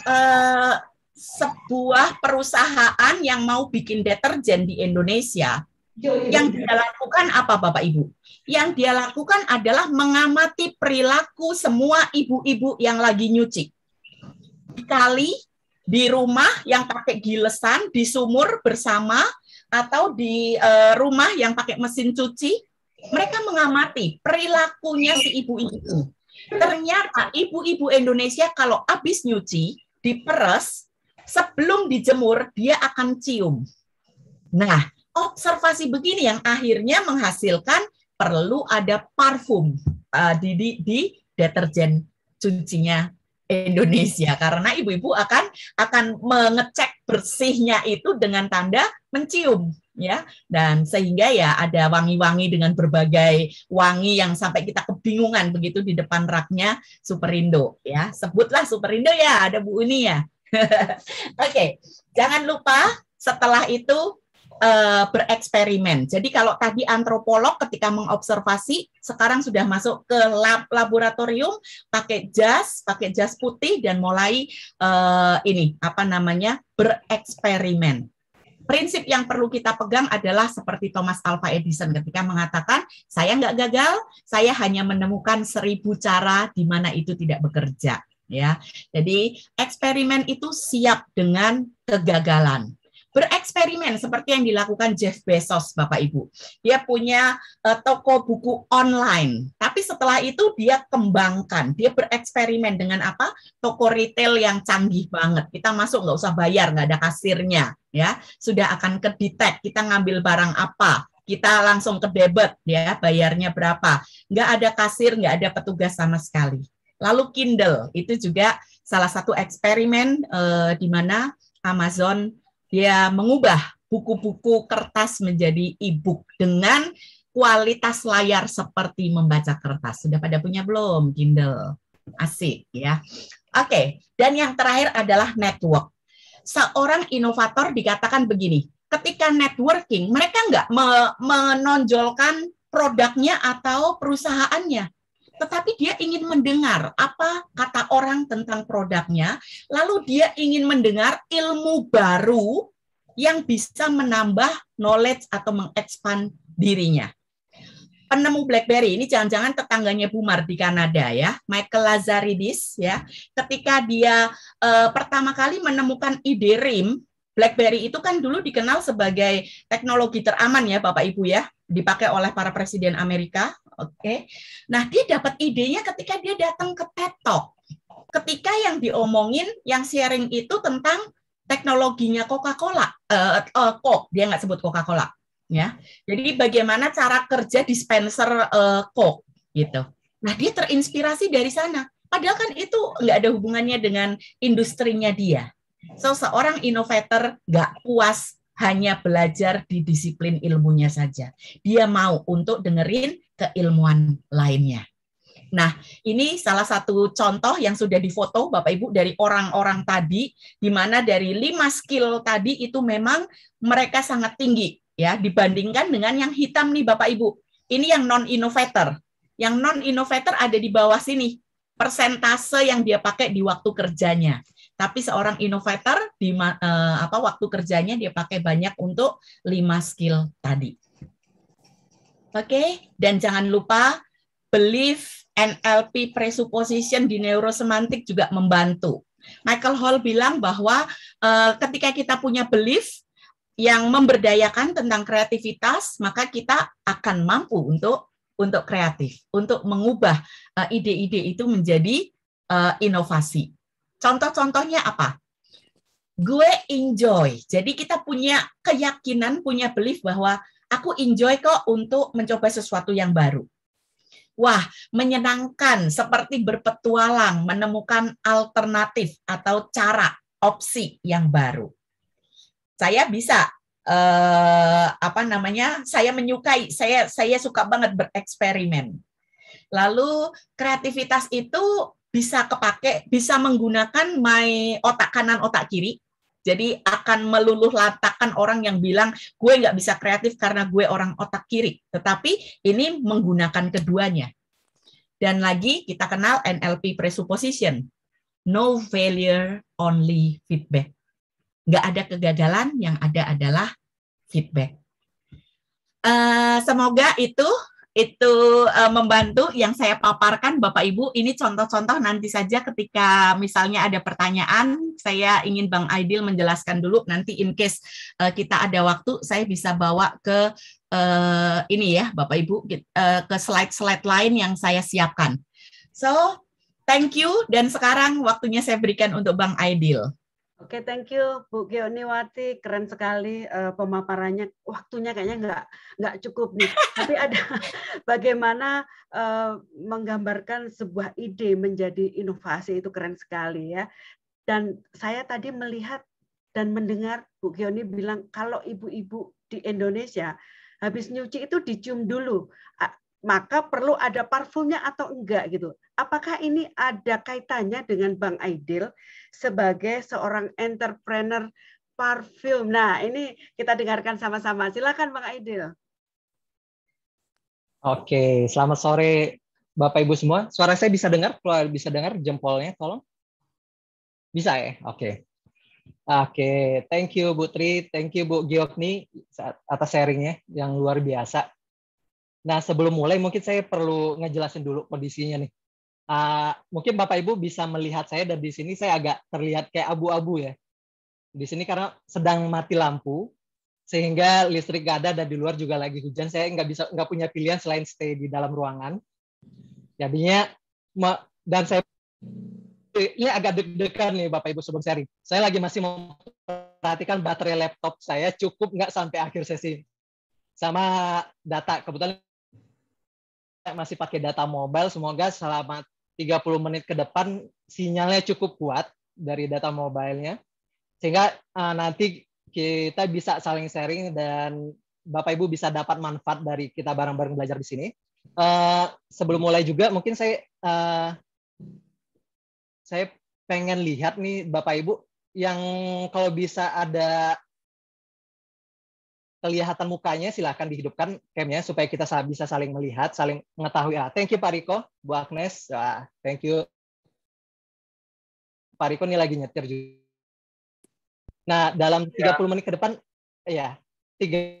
Uh, sebuah perusahaan yang mau bikin deterjen di Indonesia yang dia lakukan apa Bapak Ibu? Yang dia lakukan adalah mengamati perilaku semua ibu-ibu yang lagi nyuci. Di kali, di rumah yang pakai gilesan, di sumur bersama, atau di uh, rumah yang pakai mesin cuci, mereka mengamati perilakunya si ibu-ibu Ternyata ibu-ibu Indonesia kalau habis nyuci, diperes, sebelum dijemur, dia akan cium. Nah, observasi begini yang akhirnya menghasilkan perlu ada parfum uh, di, di di deterjen cucinya Indonesia karena ibu-ibu akan akan mengecek bersihnya itu dengan tanda mencium ya dan sehingga ya ada wangi-wangi dengan berbagai wangi yang sampai kita kebingungan begitu di depan raknya Superindo ya sebutlah Superindo ya ada Bu Uni ya oke jangan lupa setelah itu Eh, bereksperimen. Jadi kalau tadi antropolog ketika mengobservasi, sekarang sudah masuk ke lab, laboratorium pakai jas, pakai jas putih dan mulai uh, ini apa namanya bereksperimen. Prinsip yang perlu kita pegang adalah seperti Thomas Alva Edison ketika mengatakan, saya nggak gagal, saya hanya menemukan seribu cara di mana itu tidak bekerja. Ya, jadi eksperimen itu siap dengan kegagalan bereksperimen seperti yang dilakukan Jeff Bezos, Bapak Ibu. Dia punya uh, toko buku online, tapi setelah itu dia kembangkan, dia bereksperimen dengan apa? Toko retail yang canggih banget. Kita masuk nggak usah bayar, nggak ada kasirnya, ya. Sudah akan kedetek kita ngambil barang apa, kita langsung ke debit ya bayarnya berapa nggak ada kasir nggak ada petugas sama sekali lalu Kindle itu juga salah satu eksperimen eh, di mana Amazon dia mengubah buku-buku kertas menjadi e-book dengan kualitas layar seperti membaca kertas. Sudah pada punya belum Kindle? Asik ya. Oke, dan yang terakhir adalah network. Seorang inovator dikatakan begini, ketika networking mereka nggak menonjolkan produknya atau perusahaannya, tetapi dia ingin mendengar apa kata orang tentang produknya, lalu dia ingin mendengar ilmu baru yang bisa menambah knowledge atau mengekspan dirinya. Penemu BlackBerry ini jangan-jangan tetangganya Mar di Kanada ya, Michael Lazaridis ya. Ketika dia eh, pertama kali menemukan ide RIM, BlackBerry itu kan dulu dikenal sebagai teknologi teraman ya Bapak Ibu ya, dipakai oleh para presiden Amerika Oke. Okay? Nah, dia dapat idenya ketika dia datang ke TED Talk. Ketika yang diomongin, yang sharing itu tentang teknologinya Coca-Cola, uh, uh, Coke, dia nggak sebut Coca-Cola, ya. Jadi bagaimana cara kerja dispenser uh, Coke gitu. Nah, dia terinspirasi dari sana. Padahal kan itu nggak ada hubungannya dengan industrinya dia. So, seorang inovator nggak puas hanya belajar di disiplin ilmunya saja. Dia mau untuk dengerin keilmuan lainnya. Nah, ini salah satu contoh yang sudah difoto Bapak Ibu dari orang-orang tadi, di mana dari lima skill tadi itu memang mereka sangat tinggi ya dibandingkan dengan yang hitam nih Bapak Ibu. Ini yang non innovator. Yang non innovator ada di bawah sini persentase yang dia pakai di waktu kerjanya. Tapi seorang innovator di eh, apa waktu kerjanya dia pakai banyak untuk lima skill tadi. Oke, okay? dan jangan lupa belief NLP presupposition di neurosemantik juga membantu. Michael Hall bilang bahwa uh, ketika kita punya belief yang memberdayakan tentang kreativitas, maka kita akan mampu untuk untuk kreatif, untuk mengubah eh, ide-ide uh, itu menjadi uh, inovasi. Contoh-contohnya apa? Gue enjoy. Jadi kita punya keyakinan, punya belief bahwa aku enjoy kok untuk mencoba sesuatu yang baru. Wah, menyenangkan seperti berpetualang menemukan alternatif atau cara opsi yang baru. Saya bisa eh, apa namanya? Saya menyukai, saya saya suka banget bereksperimen. Lalu kreativitas itu bisa kepake, bisa menggunakan my otak kanan, otak kiri jadi akan meluluh lantakan orang yang bilang gue nggak bisa kreatif karena gue orang otak kiri. Tetapi ini menggunakan keduanya. Dan lagi kita kenal NLP presupposition. No failure, only feedback. Nggak ada kegagalan, yang ada adalah feedback. Uh, semoga itu itu uh, membantu yang saya paparkan Bapak Ibu ini contoh-contoh nanti saja ketika misalnya ada pertanyaan saya ingin Bang Aidil menjelaskan dulu nanti in case uh, kita ada waktu saya bisa bawa ke uh, ini ya Bapak Ibu uh, ke slide-slide lain yang saya siapkan. So, thank you dan sekarang waktunya saya berikan untuk Bang Aidil. Oke, okay, thank you Bu Geoniwati, keren sekali uh, pemaparannya. Waktunya kayaknya nggak nggak cukup nih. Tapi ada bagaimana uh, menggambarkan sebuah ide menjadi inovasi itu keren sekali ya. Dan saya tadi melihat dan mendengar Bu Geoni bilang kalau ibu-ibu di Indonesia habis nyuci itu dicium dulu maka perlu ada parfumnya atau enggak gitu. Apakah ini ada kaitannya dengan Bang Aidil sebagai seorang entrepreneur parfum? Nah, ini kita dengarkan sama-sama. Silakan Bang Aidil. Oke, selamat sore Bapak Ibu semua. Suara saya bisa dengar? keluar bisa dengar jempolnya tolong. Bisa ya? Oke. Oke, thank you Bu thank you Bu Giokni atas sharingnya yang luar biasa Nah, sebelum mulai mungkin saya perlu ngejelasin dulu kondisinya nih. Uh, mungkin Bapak Ibu bisa melihat saya dan di sini saya agak terlihat kayak abu-abu ya. Di sini karena sedang mati lampu sehingga listrik nggak ada dan di luar juga lagi hujan. Saya nggak bisa nggak punya pilihan selain stay di dalam ruangan. Jadinya dan saya ini agak deg-degan nih Bapak Ibu sebelum sharing. Saya lagi masih memperhatikan baterai laptop saya cukup nggak sampai akhir sesi sama data kebetulan masih pakai data mobile. Semoga selama 30 menit ke depan sinyalnya cukup kuat dari data mobilenya. Sehingga uh, nanti kita bisa saling sharing dan Bapak Ibu bisa dapat manfaat dari kita bareng-bareng belajar di sini. Uh, sebelum mulai juga mungkin saya uh, saya pengen lihat nih Bapak Ibu yang kalau bisa ada kelihatan mukanya silahkan dihidupkan camnya supaya kita bisa saling melihat, saling mengetahui. Ah, thank you Pak Riko, Bu Agnes. Ah, thank you. Pak Riko ini lagi nyetir juga. Nah, dalam 30 ya. menit ke depan, ya, 30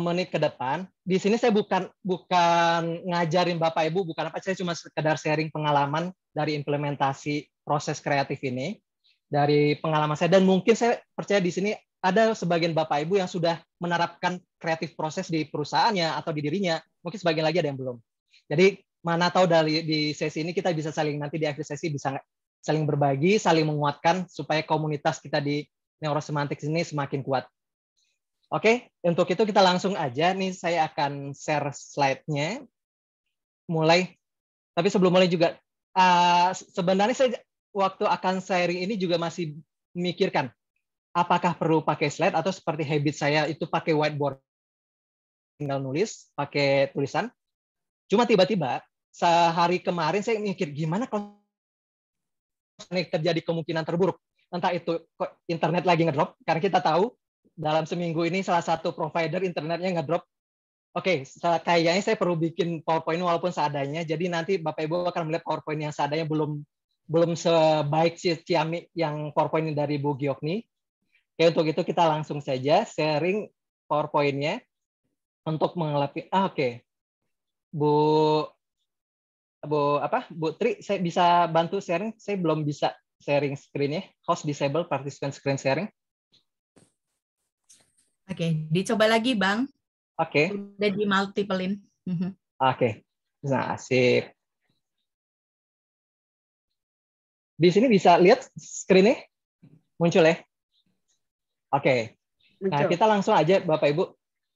menit ke depan, di sini saya bukan bukan ngajarin Bapak Ibu, bukan apa, saya cuma sekedar sharing pengalaman dari implementasi proses kreatif ini, dari pengalaman saya, dan mungkin saya percaya di sini ada sebagian bapak ibu yang sudah menerapkan kreatif proses di perusahaannya atau di dirinya, mungkin sebagian lagi ada yang belum. Jadi mana tahu dari di sesi ini kita bisa saling nanti di akhir sesi bisa saling berbagi, saling menguatkan supaya komunitas kita di neurosemantik ini semakin kuat. Oke, untuk itu kita langsung aja nih saya akan share slide-nya. Mulai. Tapi sebelum mulai juga uh, sebenarnya saya waktu akan sharing ini juga masih memikirkan apakah perlu pakai slide atau seperti habit saya itu pakai whiteboard tinggal nulis pakai tulisan cuma tiba-tiba sehari kemarin saya mikir gimana kalau terjadi kemungkinan terburuk entah itu internet lagi ngedrop karena kita tahu dalam seminggu ini salah satu provider internetnya ngedrop Oke, okay, kayaknya saya perlu bikin PowerPoint walaupun seadanya. Jadi nanti Bapak Ibu akan melihat PowerPoint yang seadanya belum belum sebaik si Ciamik yang PowerPoint dari Bu Giokni. Oke, untuk itu kita langsung saja sharing PowerPoint-nya untuk mengelapi. Ah, oke. Bu Bu apa? Bu Tri, saya bisa bantu sharing? Saya belum bisa sharing screen-nya. Host disable participant screen sharing. Oke, dicoba lagi, Bang. Oke. Okay. Udah di multiplein. Mhm. Oke. Okay. Nah, asik. Di sini bisa lihat screen-nya? Muncul ya? Oke. Okay. Nah, kita langsung aja Bapak Ibu.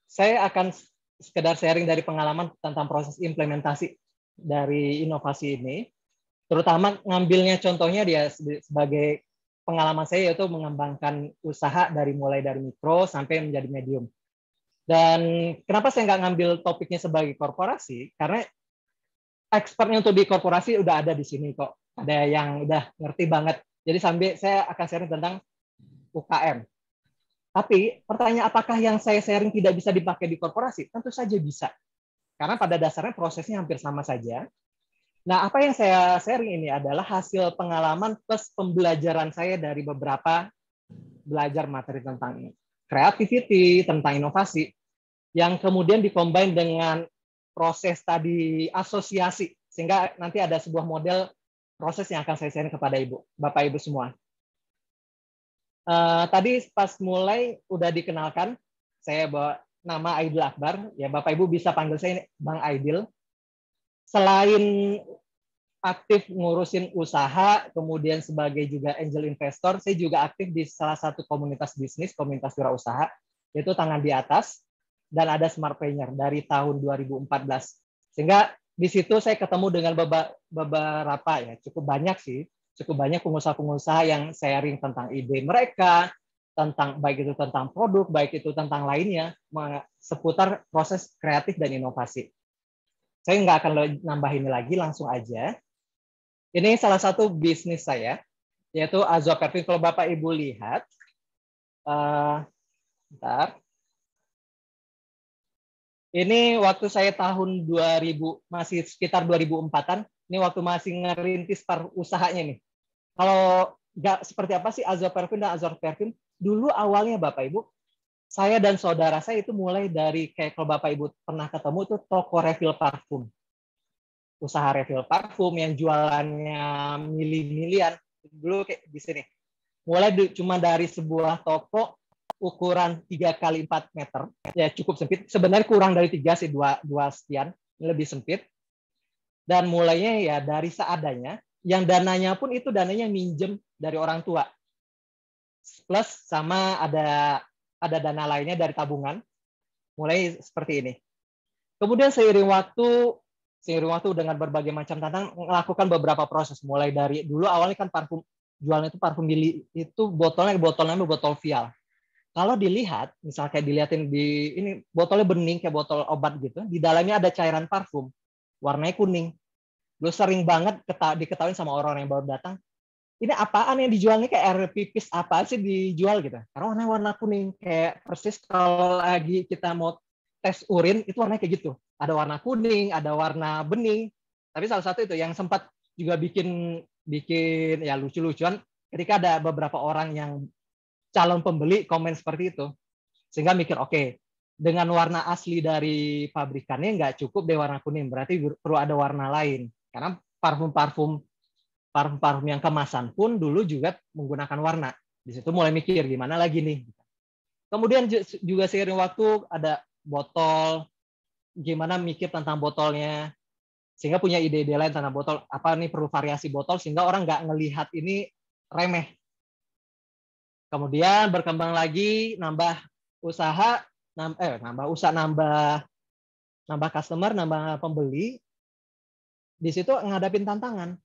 Saya akan sekedar sharing dari pengalaman tentang proses implementasi dari inovasi ini. Terutama ngambilnya contohnya dia sebagai pengalaman saya yaitu mengembangkan usaha dari mulai dari mikro sampai menjadi medium. Dan kenapa saya nggak ngambil topiknya sebagai korporasi? Karena expertnya untuk di korporasi udah ada di sini kok. Ada yang udah ngerti banget. Jadi sambil saya akan sharing tentang UKM. Tapi pertanyaan apakah yang saya sharing tidak bisa dipakai di korporasi? Tentu saja bisa. Karena pada dasarnya prosesnya hampir sama saja. Nah, apa yang saya sharing ini adalah hasil pengalaman plus pembelajaran saya dari beberapa belajar materi tentang ini. tentang inovasi, yang kemudian dikombin dengan proses tadi asosiasi. Sehingga nanti ada sebuah model proses yang akan saya sharing kepada Ibu, Bapak Ibu semua. Eh, tadi pas mulai udah dikenalkan, saya bawa nama Aidil Akbar. Ya Bapak Ibu bisa panggil saya Bang Aidil. Selain aktif ngurusin usaha, kemudian sebagai juga angel investor, saya juga aktif di salah satu komunitas bisnis, komunitas usaha, yaitu Tangan di Atas, dan ada Smartpreneur dari tahun 2014. Sehingga di situ saya ketemu dengan beberapa ya, cukup banyak sih, cukup banyak pengusaha-pengusaha yang sharing tentang ide mereka, tentang baik itu tentang produk, baik itu tentang lainnya seputar proses kreatif dan inovasi. Saya nggak akan nambahin lagi, langsung aja. Ini salah satu bisnis saya, yaitu Azwa Perfil. Kalau Bapak Ibu lihat, uh, bentar. Ini waktu saya tahun 2000, masih sekitar 2004-an, ini waktu masih ngerintis perusahaannya nih. Kalau nggak seperti apa sih azopervin dan azorpervin? Dulu awalnya Bapak Ibu, saya dan saudara saya itu mulai dari kayak kalau Bapak Ibu pernah ketemu itu toko refill parfum. Usaha refill parfum yang jualannya mili-milian. Dulu kayak di sini. Mulai di, cuma dari sebuah toko ukuran tiga kali empat meter. Ya cukup sempit. Sebenarnya kurang dari tiga sih, dua 2 sekian. Lebih sempit. Dan mulainya ya dari seadanya yang dananya pun itu dananya minjem dari orang tua. Plus sama ada ada dana lainnya dari tabungan. Mulai seperti ini. Kemudian seiring waktu seiring waktu dengan berbagai macam tantangan melakukan beberapa proses mulai dari dulu awalnya kan parfum jualnya itu parfum bili itu botolnya botolnya botol vial. Kalau dilihat, misal kayak dilihatin di ini botolnya bening kayak botol obat gitu, di dalamnya ada cairan parfum, warnanya kuning lu sering banget diketahui sama orang yang baru datang ini apaan yang dijual dijualnya kayak air pipis apa sih dijual gitu karena warna warna kuning kayak persis kalau lagi kita mau tes urin itu warnanya kayak gitu ada warna kuning ada warna bening tapi salah satu itu yang sempat juga bikin bikin ya lucu-lucuan ketika ada beberapa orang yang calon pembeli komen seperti itu sehingga mikir oke okay, dengan warna asli dari pabrikannya nggak cukup deh warna kuning berarti perlu ada warna lain karena parfum-parfum parfum-parfum yang kemasan pun dulu juga menggunakan warna. Di situ mulai mikir gimana lagi nih. Kemudian juga seiring waktu ada botol, gimana mikir tentang botolnya, sehingga punya ide-ide lain tentang botol. Apa nih perlu variasi botol sehingga orang nggak ngelihat ini remeh. Kemudian berkembang lagi, nambah usaha, eh nambah usaha, nambah nambah customer, nambah pembeli, di situ ngadapin tantangan.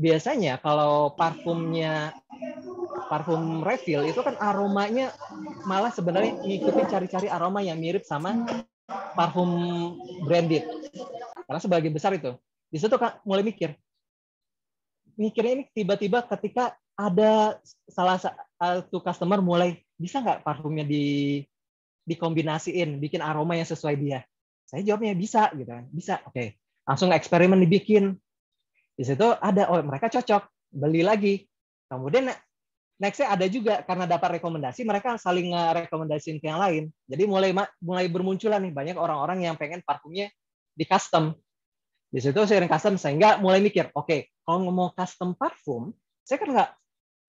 Biasanya kalau parfumnya parfum refill itu kan aromanya malah sebenarnya ngikutin cari-cari aroma yang mirip sama parfum branded. Karena sebagian besar itu. Di situ kan mulai mikir. Mikirnya ini tiba-tiba ketika ada salah satu customer mulai bisa nggak parfumnya di dikombinasiin, bikin aroma yang sesuai dia. Saya jawabnya bisa gitu kan. Bisa. Oke. Okay langsung eksperimen dibikin di situ ada oh mereka cocok beli lagi kemudian nextnya ada juga karena dapat rekomendasi mereka saling rekomendasiin ke yang lain jadi mulai mulai bermunculan nih banyak orang-orang yang pengen parfumnya di custom di situ sering custom sehingga mulai mikir oke okay, kalau mau custom parfum saya kan nggak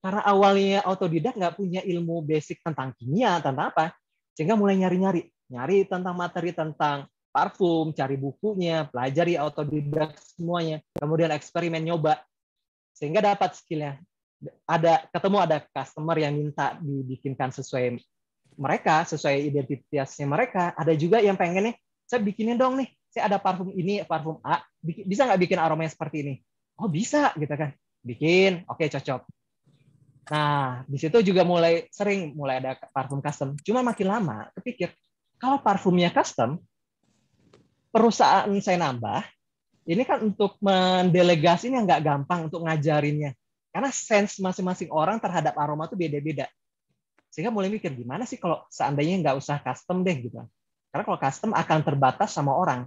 karena awalnya autodidak nggak punya ilmu basic tentang kimia tentang apa sehingga mulai nyari-nyari nyari tentang materi tentang parfum, cari bukunya, pelajari autodidak semuanya, kemudian eksperimen nyoba sehingga dapat skillnya. Ada ketemu ada customer yang minta dibikinkan sesuai mereka, sesuai identitasnya mereka. Ada juga yang pengen nih, saya bikinin dong nih, saya ada parfum ini, parfum A, bisa nggak bikin aromanya seperti ini? Oh bisa gitu kan, bikin, oke okay, cocok. Nah, di situ juga mulai sering mulai ada parfum custom. Cuma makin lama kepikir kalau parfumnya custom, perusahaan saya nambah, ini kan untuk yang nggak gampang untuk ngajarinnya. Karena sense masing-masing orang terhadap aroma itu beda-beda. Sehingga mulai mikir, gimana sih kalau seandainya nggak usah custom deh gitu. Karena kalau custom akan terbatas sama orang.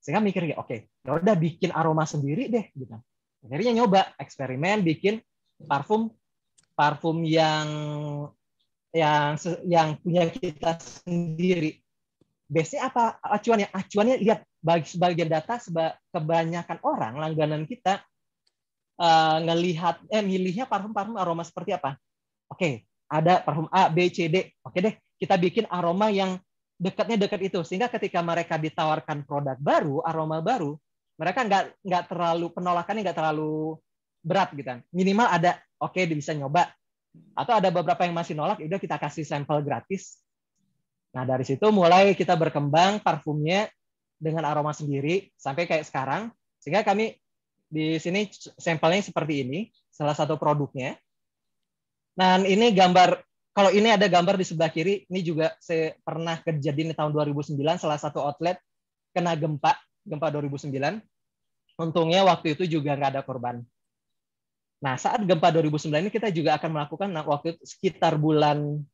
Sehingga mikir, ya, oke, okay, ya udah bikin aroma sendiri deh gitu. Akhirnya nyoba, eksperimen, bikin parfum parfum yang yang yang punya kita sendiri base apa acuannya? Acuannya lihat bagi sebagian data seba, kebanyakan orang langganan kita uh, ngelihat eh milihnya parfum-parfum aroma seperti apa? Oke, okay, ada parfum A, B, C, D. Oke okay deh, kita bikin aroma yang dekatnya dekat itu sehingga ketika mereka ditawarkan produk baru, aroma baru, mereka nggak nggak terlalu penolakannya nggak terlalu berat gitu kan. Minimal ada oke okay, bisa nyoba. Atau ada beberapa yang masih nolak, itu ya kita kasih sampel gratis Nah, dari situ mulai kita berkembang parfumnya dengan aroma sendiri sampai kayak sekarang. Sehingga kami di sini sampelnya seperti ini, salah satu produknya. Nah, ini gambar kalau ini ada gambar di sebelah kiri, ini juga saya pernah kejadian di tahun 2009 salah satu outlet kena gempa, gempa 2009. Untungnya waktu itu juga nggak ada korban. Nah, saat gempa 2009 ini kita juga akan melakukan nah, waktu sekitar bulan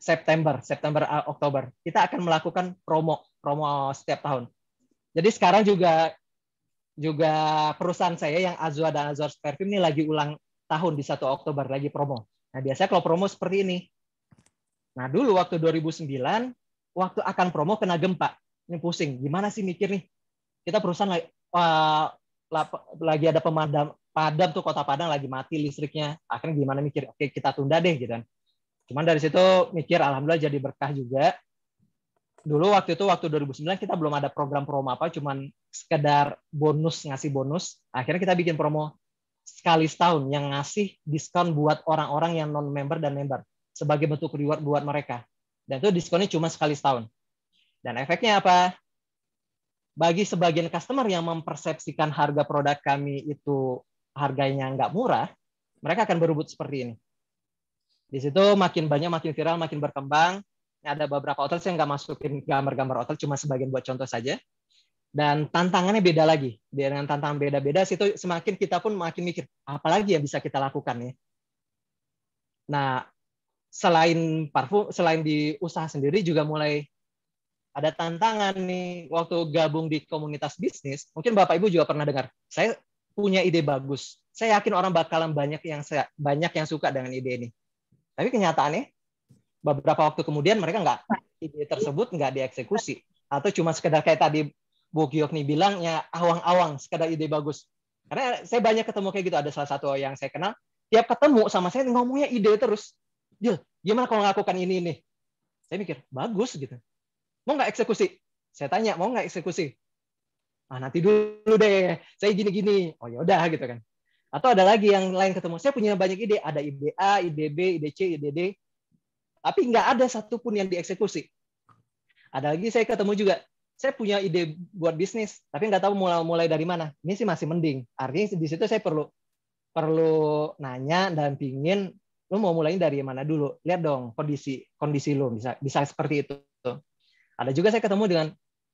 September, September uh, Oktober. Kita akan melakukan promo promo setiap tahun. Jadi sekarang juga juga perusahaan saya yang Azua dan Azor Perfume ini lagi ulang tahun di 1 Oktober lagi promo. Nah, biasanya kalau promo seperti ini. Nah, dulu waktu 2009 waktu akan promo kena gempa. Ini pusing. Gimana sih mikir nih? Kita perusahaan lagi, uh, lagi ada pemadam Padam tuh kota Padang lagi mati listriknya. Akhirnya gimana mikir? Oke, kita tunda deh gitu kan Cuman dari situ mikir alhamdulillah jadi berkah juga. Dulu waktu itu waktu 2009 kita belum ada program promo apa, cuman sekedar bonus ngasih bonus. Akhirnya kita bikin promo sekali setahun yang ngasih diskon buat orang-orang yang non member dan member sebagai bentuk reward buat mereka. Dan itu diskonnya cuma sekali setahun. Dan efeknya apa? Bagi sebagian customer yang mempersepsikan harga produk kami itu harganya nggak murah, mereka akan berebut seperti ini. Di situ makin banyak, makin viral, makin berkembang. Ada beberapa hotel saya nggak masukin gambar-gambar hotel, cuma sebagian buat contoh saja. Dan tantangannya beda lagi. Dengan tantangan beda-beda, situ semakin kita pun makin mikir, apalagi yang bisa kita lakukan ya. Nah, selain parfum, selain di usaha sendiri juga mulai ada tantangan nih waktu gabung di komunitas bisnis. Mungkin Bapak Ibu juga pernah dengar. Saya punya ide bagus. Saya yakin orang bakalan banyak yang saya, banyak yang suka dengan ide ini. Tapi kenyataannya beberapa waktu kemudian mereka nggak ide tersebut nggak dieksekusi atau cuma sekedar kayak tadi Bu Giokni bilang ya awang-awang sekedar ide bagus. Karena saya banyak ketemu kayak gitu ada salah satu yang saya kenal tiap ketemu sama saya ngomongnya ide terus. dia gimana kalau ngelakukan ini ini? Saya mikir bagus gitu. Mau nggak eksekusi? Saya tanya mau nggak eksekusi? Ah nanti dulu deh. Saya gini-gini. Oh ya udah gitu kan. Atau ada lagi yang lain ketemu, saya punya banyak ide, ada ide A, ide B, ide C, ide D, tapi nggak ada satupun yang dieksekusi. Ada lagi saya ketemu juga, saya punya ide buat bisnis, tapi nggak tahu mulai mulai dari mana. Ini sih masih mending. Artinya di situ saya perlu perlu nanya dan pingin lu mau mulai dari mana dulu? Lihat dong kondisi kondisi lu bisa bisa seperti itu. Ada juga saya ketemu dengan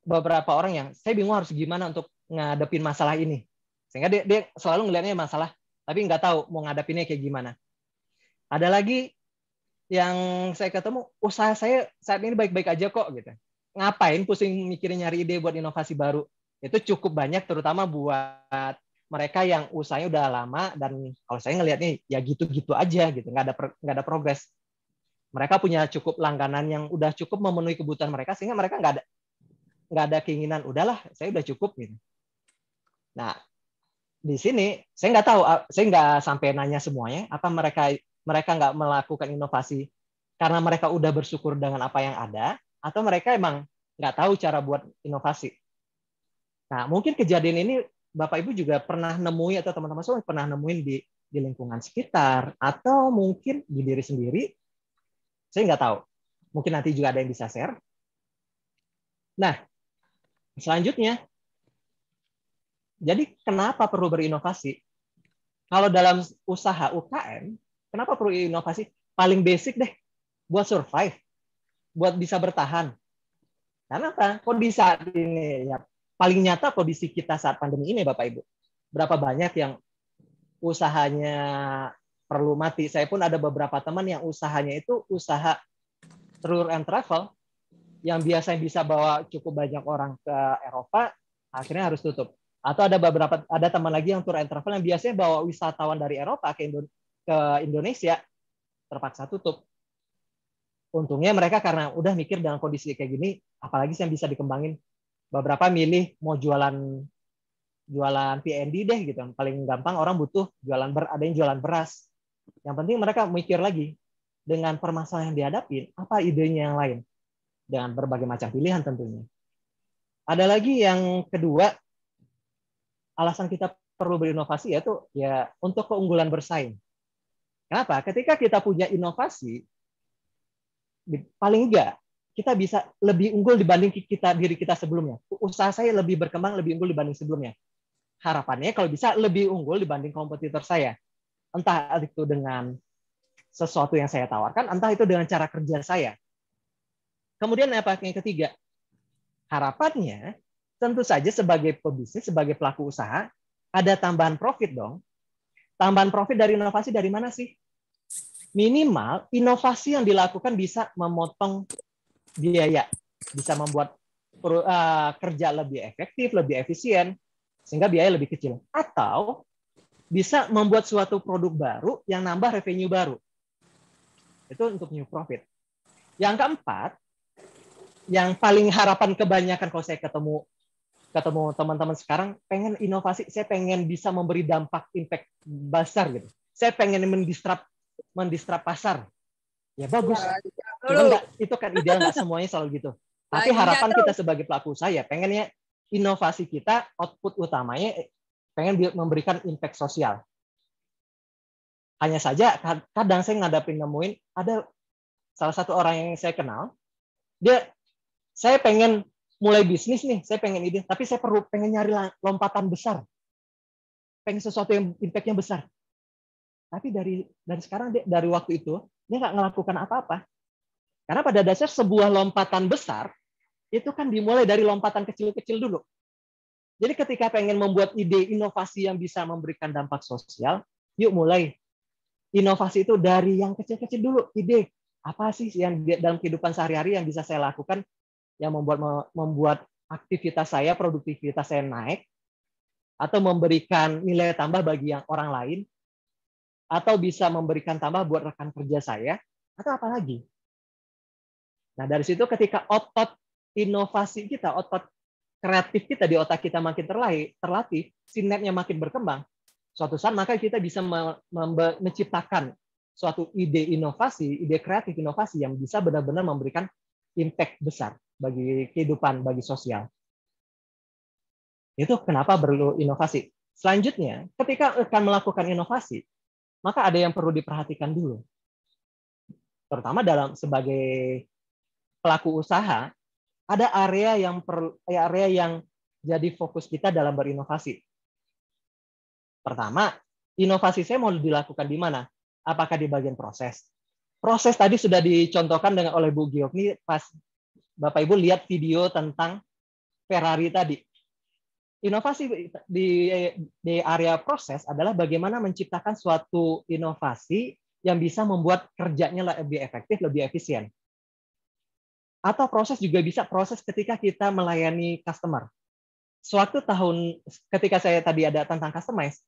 beberapa orang yang saya bingung harus gimana untuk ngadepin masalah ini. Sehingga dia, dia selalu ngelihatnya masalah, tapi nggak tahu mau ngadapinnya kayak gimana. Ada lagi yang saya ketemu, usaha saya saat ini baik-baik aja kok gitu. Ngapain pusing mikirin nyari ide buat inovasi baru? Itu cukup banyak terutama buat mereka yang usahanya udah lama dan kalau saya ngelihatnya ya gitu-gitu aja gitu, nggak ada nggak ada progres. Mereka punya cukup langganan yang udah cukup memenuhi kebutuhan mereka sehingga mereka nggak ada nggak ada keinginan udahlah saya udah cukup gitu. Nah di sini saya nggak tahu ah, saya nggak sampai nanya semuanya apa mereka mereka nggak melakukan inovasi karena mereka udah bersyukur dengan apa yang ada atau mereka emang nggak tahu cara buat inovasi nah mungkin kejadian ini bapak ibu juga pernah nemui atau teman-teman semua pernah nemuin di di lingkungan sekitar atau mungkin di diri sendiri saya nggak tahu mungkin nanti juga ada yang bisa share nah selanjutnya jadi kenapa perlu berinovasi? Kalau dalam usaha UKM, kenapa perlu inovasi? Paling basic deh, buat survive, buat bisa bertahan. Karena apa? Kondisi saat ini, ya, paling nyata kondisi kita saat pandemi ini, Bapak Ibu. Berapa banyak yang usahanya perlu mati. Saya pun ada beberapa teman yang usahanya itu usaha tour and travel yang biasanya bisa bawa cukup banyak orang ke Eropa, akhirnya harus tutup. Atau ada beberapa ada teman lagi yang tour and travel yang biasanya bawa wisatawan dari Eropa ke, ke Indonesia terpaksa tutup. Untungnya mereka karena udah mikir dengan kondisi kayak gini, apalagi sih yang bisa dikembangin. Beberapa milih mau jualan jualan PND deh gitu. Yang paling gampang orang butuh jualan ber, ada yang jualan beras. Yang penting mereka mikir lagi dengan permasalahan yang dihadapin, apa idenya yang lain? Dengan berbagai macam pilihan tentunya. Ada lagi yang kedua, alasan kita perlu berinovasi yaitu ya untuk keunggulan bersaing. Kenapa? Ketika kita punya inovasi, paling enggak kita bisa lebih unggul dibanding kita diri kita sebelumnya. Usaha saya lebih berkembang, lebih unggul dibanding sebelumnya. Harapannya kalau bisa lebih unggul dibanding kompetitor saya. Entah itu dengan sesuatu yang saya tawarkan, entah itu dengan cara kerja saya. Kemudian apa yang ketiga? Harapannya tentu saja sebagai pebisnis, sebagai pelaku usaha, ada tambahan profit dong. Tambahan profit dari inovasi dari mana sih? Minimal inovasi yang dilakukan bisa memotong biaya, bisa membuat eh, kerja lebih efektif, lebih efisien, sehingga biaya lebih kecil. Atau bisa membuat suatu produk baru yang nambah revenue baru. Itu untuk new profit. Yang keempat, yang paling harapan kebanyakan kalau saya ketemu ketemu teman-teman sekarang pengen inovasi, saya pengen bisa memberi dampak impact besar gitu. Saya pengen mendistrap mendistrap pasar. Ya bagus. enggak, iya. itu kan ideal nggak semuanya selalu gitu. Tapi harapan kita sebagai pelaku saya pengennya inovasi kita output utamanya pengen memberikan impact sosial. Hanya saja kadang saya ngadapin nemuin ada salah satu orang yang saya kenal, dia saya pengen mulai bisnis nih, saya pengen ide, tapi saya perlu pengen nyari lompatan besar. Pengen sesuatu yang impact-nya besar. Tapi dari dan sekarang dari waktu itu dia nggak melakukan apa-apa. Karena pada dasar sebuah lompatan besar itu kan dimulai dari lompatan kecil-kecil dulu. Jadi ketika pengen membuat ide inovasi yang bisa memberikan dampak sosial, yuk mulai. Inovasi itu dari yang kecil-kecil dulu, ide. Apa sih yang dalam kehidupan sehari-hari yang bisa saya lakukan yang membuat membuat aktivitas saya, produktivitas saya naik, atau memberikan nilai tambah bagi yang orang lain, atau bisa memberikan tambah buat rekan kerja saya, atau apa lagi. Nah dari situ ketika otot inovasi kita, otot kreatif kita di otak kita makin terlatih, terlatih sinetnya makin berkembang, suatu saat maka kita bisa menciptakan suatu ide inovasi, ide kreatif inovasi yang bisa benar-benar memberikan impact besar bagi kehidupan, bagi sosial. Itu kenapa perlu inovasi. Selanjutnya, ketika akan melakukan inovasi, maka ada yang perlu diperhatikan dulu. Terutama dalam sebagai pelaku usaha, ada area yang perlu area yang jadi fokus kita dalam berinovasi. Pertama, inovasi saya mau dilakukan di mana? Apakah di bagian proses? Proses tadi sudah dicontohkan dengan oleh Bu Giokni pas Bapak Ibu lihat video tentang Ferrari tadi. Inovasi di, di area proses adalah bagaimana menciptakan suatu inovasi yang bisa membuat kerjanya lebih efektif, lebih efisien. Atau proses juga bisa proses ketika kita melayani customer. Suatu tahun ketika saya tadi ada tentang customize,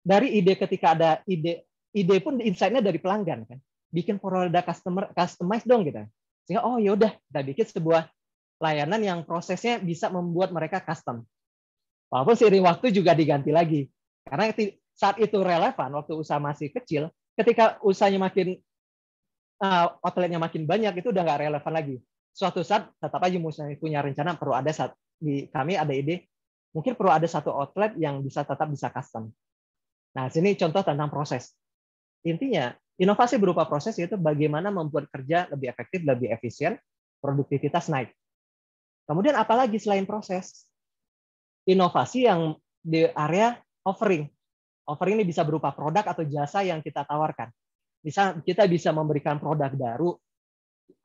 dari ide ketika ada ide, ide pun insight-nya dari pelanggan kan. Bikin produk customer customize dong gitu. Sehingga oh yaudah kita bikin sebuah layanan yang prosesnya bisa membuat mereka custom. Walaupun seiring waktu juga diganti lagi. Karena saat itu relevan, waktu usaha masih kecil, ketika usahanya makin uh, outletnya makin banyak, itu udah nggak relevan lagi. Suatu saat tetap aja misalnya punya rencana perlu ada saat di kami ada ide mungkin perlu ada satu outlet yang bisa tetap bisa custom. Nah, sini contoh tentang proses. Intinya Inovasi berupa proses yaitu bagaimana membuat kerja lebih efektif, lebih efisien, produktivitas naik. Kemudian apalagi selain proses? Inovasi yang di area offering. Offering ini bisa berupa produk atau jasa yang kita tawarkan. Bisa kita bisa memberikan produk baru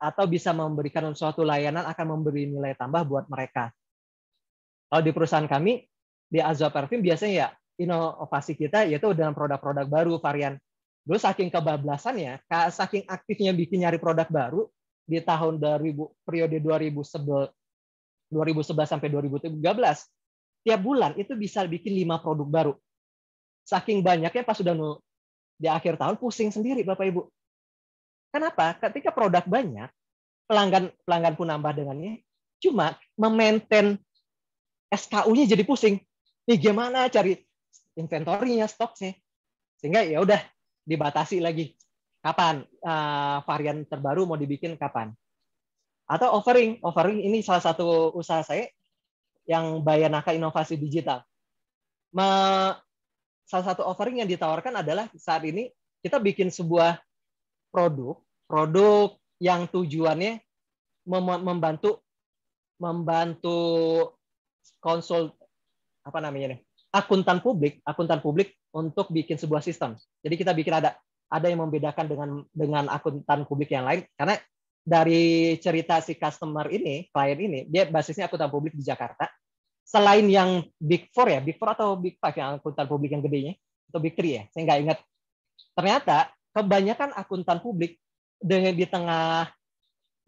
atau bisa memberikan suatu layanan akan memberi nilai tambah buat mereka. Kalau di perusahaan kami di Azwa Perfume biasanya ya inovasi kita yaitu dalam produk-produk baru varian gue saking kebablasannya, saking aktifnya bikin nyari produk baru di tahun 2000 periode 2011 2011 sampai 2013 tiap bulan itu bisa bikin lima produk baru. Saking banyaknya pas sudah nul di akhir tahun pusing sendiri Bapak Ibu. Kenapa? Ketika produk banyak, pelanggan pelanggan pun nambah dengannya, cuma memaintain SKU-nya jadi pusing. Nih gimana cari inventorinya, stoknya. Sehingga ya udah dibatasi lagi. Kapan uh, varian terbaru mau dibikin kapan? Atau offering, offering ini salah satu usaha saya yang Bayanaka Inovasi Digital. Ma, salah satu offering yang ditawarkan adalah saat ini kita bikin sebuah produk, produk yang tujuannya mem membantu membantu konsul apa namanya nih akuntan publik akuntan publik untuk bikin sebuah sistem. Jadi kita bikin ada ada yang membedakan dengan dengan akuntan publik yang lain karena dari cerita si customer ini, klien ini, dia basisnya akuntan publik di Jakarta. Selain yang Big Four ya, Big Four atau Big Five yang akuntan publik yang gedenya, atau Big Three ya, saya nggak ingat. Ternyata kebanyakan akuntan publik dengan di tengah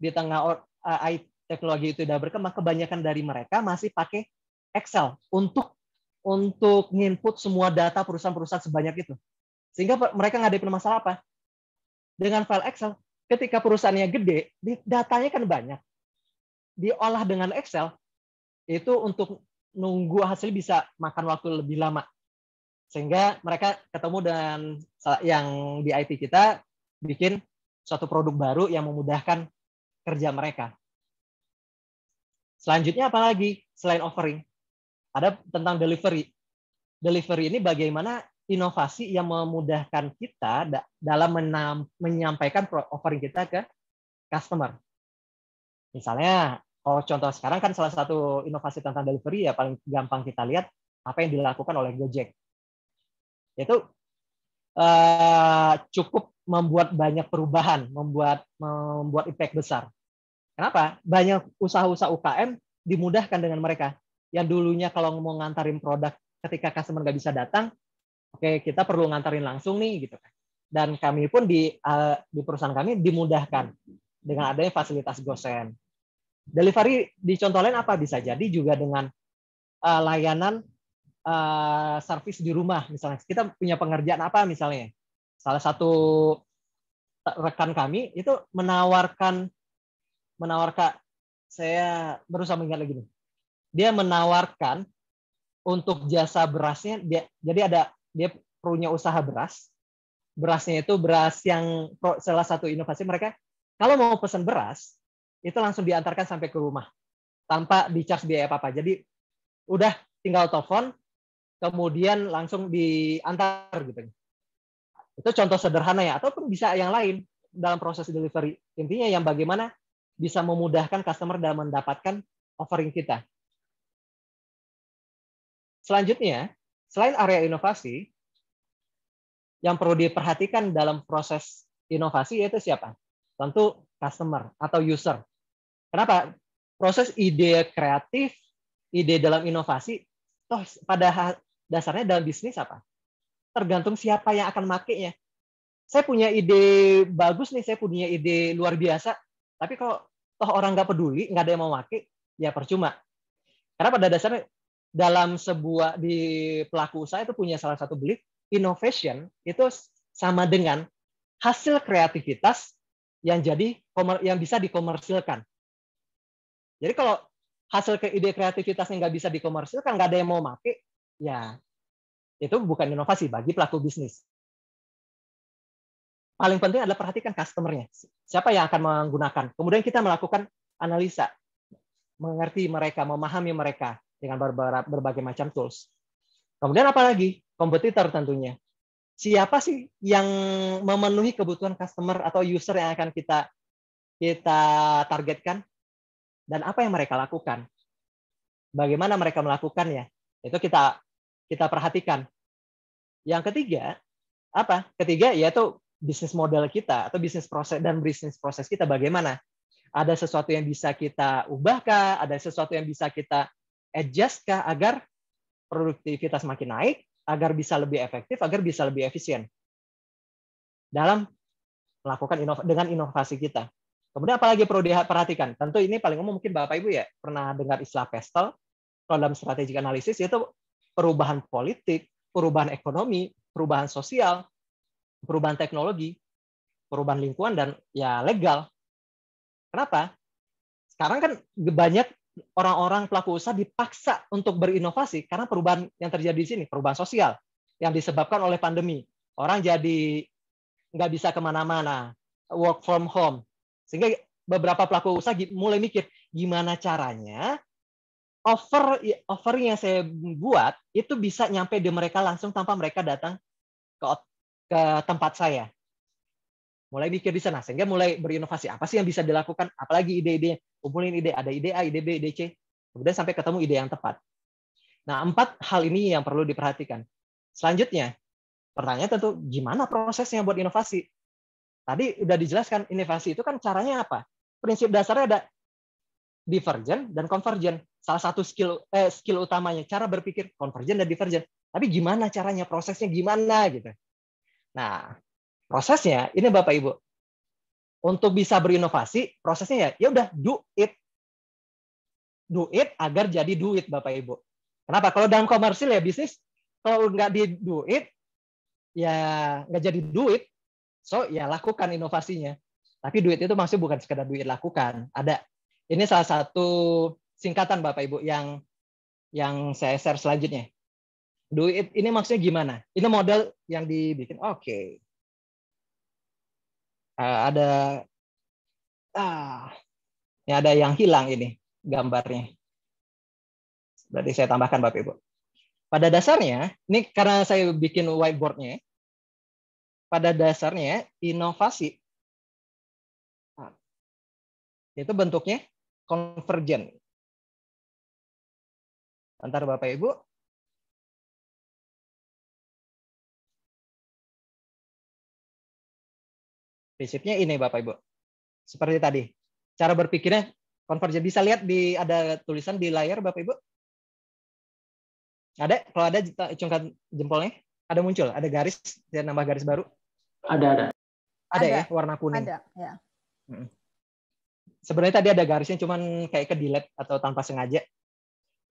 di tengah AI uh, teknologi itu sudah berkembang, kebanyakan dari mereka masih pakai Excel untuk untuk nginput semua data perusahaan-perusahaan sebanyak itu. Sehingga mereka ngadepin masalah apa? Dengan file Excel, ketika perusahaannya gede, datanya kan banyak. Diolah dengan Excel, itu untuk nunggu hasil bisa makan waktu lebih lama. Sehingga mereka ketemu dengan yang di IT kita, bikin suatu produk baru yang memudahkan kerja mereka. Selanjutnya apa lagi selain offering? ada tentang delivery. Delivery ini bagaimana inovasi yang memudahkan kita dalam menyampaikan offering kita ke customer. Misalnya, kalau contoh sekarang kan salah satu inovasi tentang delivery ya paling gampang kita lihat apa yang dilakukan oleh Gojek. yaitu eh, cukup membuat banyak perubahan, membuat membuat impact besar. Kenapa? Banyak usaha-usaha UKM dimudahkan dengan mereka yang dulunya kalau mau ngantarin produk ketika customer nggak bisa datang, oke okay, kita perlu ngantarin langsung nih gitu kan. Dan kami pun di uh, di perusahaan kami dimudahkan dengan adanya fasilitas gosen. Delivery di contoh lain apa bisa jadi juga dengan uh, layanan uh, service di rumah misalnya. Kita punya pengerjaan apa misalnya? Salah satu rekan kami itu menawarkan menawarkan saya berusaha mengingat lagi nih dia menawarkan untuk jasa berasnya dia jadi ada dia punya usaha beras berasnya itu beras yang salah satu inovasi mereka kalau mau pesan beras itu langsung diantarkan sampai ke rumah tanpa di charge biaya apa apa jadi udah tinggal telepon kemudian langsung diantar gitu itu contoh sederhana ya ataupun bisa yang lain dalam proses delivery intinya yang bagaimana bisa memudahkan customer dalam mendapatkan offering kita Selanjutnya, selain area inovasi, yang perlu diperhatikan dalam proses inovasi yaitu siapa? Tentu customer atau user. Kenapa? Proses ide kreatif, ide dalam inovasi, toh pada dasarnya dalam bisnis apa? Tergantung siapa yang akan makainya. Saya punya ide bagus nih, saya punya ide luar biasa, tapi kalau toh orang nggak peduli, nggak ada yang mau pakai, ya percuma. Karena pada dasarnya dalam sebuah di pelaku usaha itu punya salah satu belief innovation itu sama dengan hasil kreativitas yang jadi yang bisa dikomersilkan. Jadi kalau hasil ke ide kreativitasnya nggak bisa dikomersilkan, nggak ada yang mau pakai, ya itu bukan inovasi bagi pelaku bisnis. Paling penting adalah perhatikan customernya. Siapa yang akan menggunakan. Kemudian kita melakukan analisa. Mengerti mereka, memahami mereka dengan berbagai macam tools. Kemudian apa lagi? Kompetitor tentunya. Siapa sih yang memenuhi kebutuhan customer atau user yang akan kita kita targetkan dan apa yang mereka lakukan? Bagaimana mereka melakukannya? Itu kita kita perhatikan. Yang ketiga, apa? Ketiga yaitu bisnis model kita atau bisnis proses dan bisnis proses kita bagaimana? Ada sesuatu yang bisa kita ubahkah? Ada sesuatu yang bisa kita adjust kah agar produktivitas makin naik, agar bisa lebih efektif, agar bisa lebih efisien dalam melakukan inov dengan inovasi kita. Kemudian apalagi perlu diperhatikan? Tentu ini paling umum mungkin Bapak Ibu ya pernah dengar istilah pestel kalau dalam strategic analisis yaitu perubahan politik, perubahan ekonomi, perubahan sosial, perubahan teknologi, perubahan lingkungan dan ya legal. Kenapa? Sekarang kan banyak orang-orang pelaku usaha dipaksa untuk berinovasi karena perubahan yang terjadi di sini, perubahan sosial yang disebabkan oleh pandemi. Orang jadi nggak bisa kemana-mana, work from home. Sehingga beberapa pelaku usaha mulai mikir, gimana caranya offer offering yang saya buat itu bisa nyampe di mereka langsung tanpa mereka datang ke, ke tempat saya mulai mikir di sana sehingga mulai berinovasi apa sih yang bisa dilakukan apalagi ide-ide kumpulin ide ada ide A ide B ide C kemudian sampai ketemu ide yang tepat nah empat hal ini yang perlu diperhatikan selanjutnya pertanyaan tentu gimana prosesnya buat inovasi tadi udah dijelaskan inovasi itu kan caranya apa prinsip dasarnya ada divergen dan convergent salah satu skill eh, skill utamanya cara berpikir convergent dan divergen. tapi gimana caranya prosesnya gimana gitu nah prosesnya ini Bapak Ibu. Untuk bisa berinovasi, prosesnya ya ya udah do it. Do it agar jadi duit Bapak Ibu. Kenapa? Kalau dalam komersil ya bisnis, kalau nggak di do it, ya nggak jadi duit. So ya lakukan inovasinya. Tapi duit itu maksudnya bukan sekedar duit lakukan. Ada ini salah satu singkatan Bapak Ibu yang yang saya share selanjutnya. Do it ini maksudnya gimana? Ini model yang dibikin. Oke. Okay Eh, ada ah ya ada yang hilang ini gambarnya. Berarti saya tambahkan Bapak Ibu. Pada dasarnya, ini karena saya bikin whiteboardnya, pada dasarnya inovasi ah, itu bentuknya konvergen. Antara Bapak Ibu, Prinsipnya ini Bapak Ibu. Seperti tadi, cara berpikirnya konvergen bisa lihat di ada tulisan di layar Bapak Ibu. Ada kalau ada cungkan jempolnya, ada muncul, ada garis dan nambah garis baru. Ada ada. Ada, ya, ada. ya warna kuning. Ada, ya. Sebenarnya tadi ada garisnya cuman kayak ke delete atau tanpa sengaja.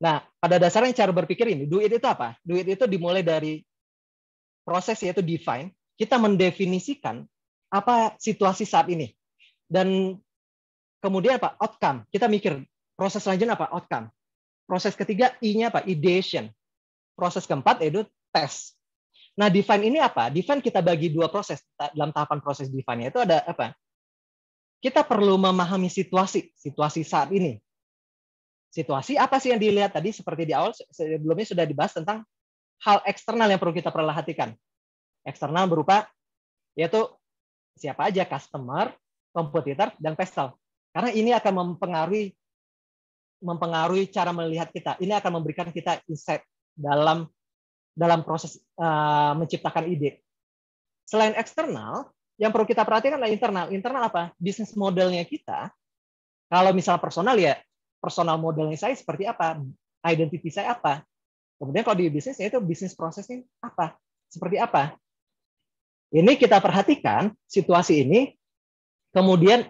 Nah, pada dasarnya cara berpikir ini, duit itu apa? Duit itu dimulai dari proses yaitu define. Kita mendefinisikan apa situasi saat ini dan kemudian apa outcome kita mikir proses selanjutnya apa outcome proses ketiga i-nya apa ideation proses keempat itu test nah define ini apa define kita bagi dua proses dalam tahapan proses define itu ada apa kita perlu memahami situasi situasi saat ini situasi apa sih yang dilihat tadi seperti di awal sebelumnya sudah dibahas tentang hal eksternal yang perlu kita perhatikan eksternal berupa yaitu siapa aja customer, kompetitor, dan pesel. Karena ini akan mempengaruhi mempengaruhi cara melihat kita. Ini akan memberikan kita insight dalam dalam proses uh, menciptakan ide. Selain eksternal, yang perlu kita perhatikan adalah internal. Internal apa? Bisnis modelnya kita. Kalau misalnya personal ya, personal modelnya saya seperti apa? Identity saya apa? Kemudian kalau di bisnis, itu bisnis prosesnya apa? Seperti apa? Ini kita perhatikan situasi ini, kemudian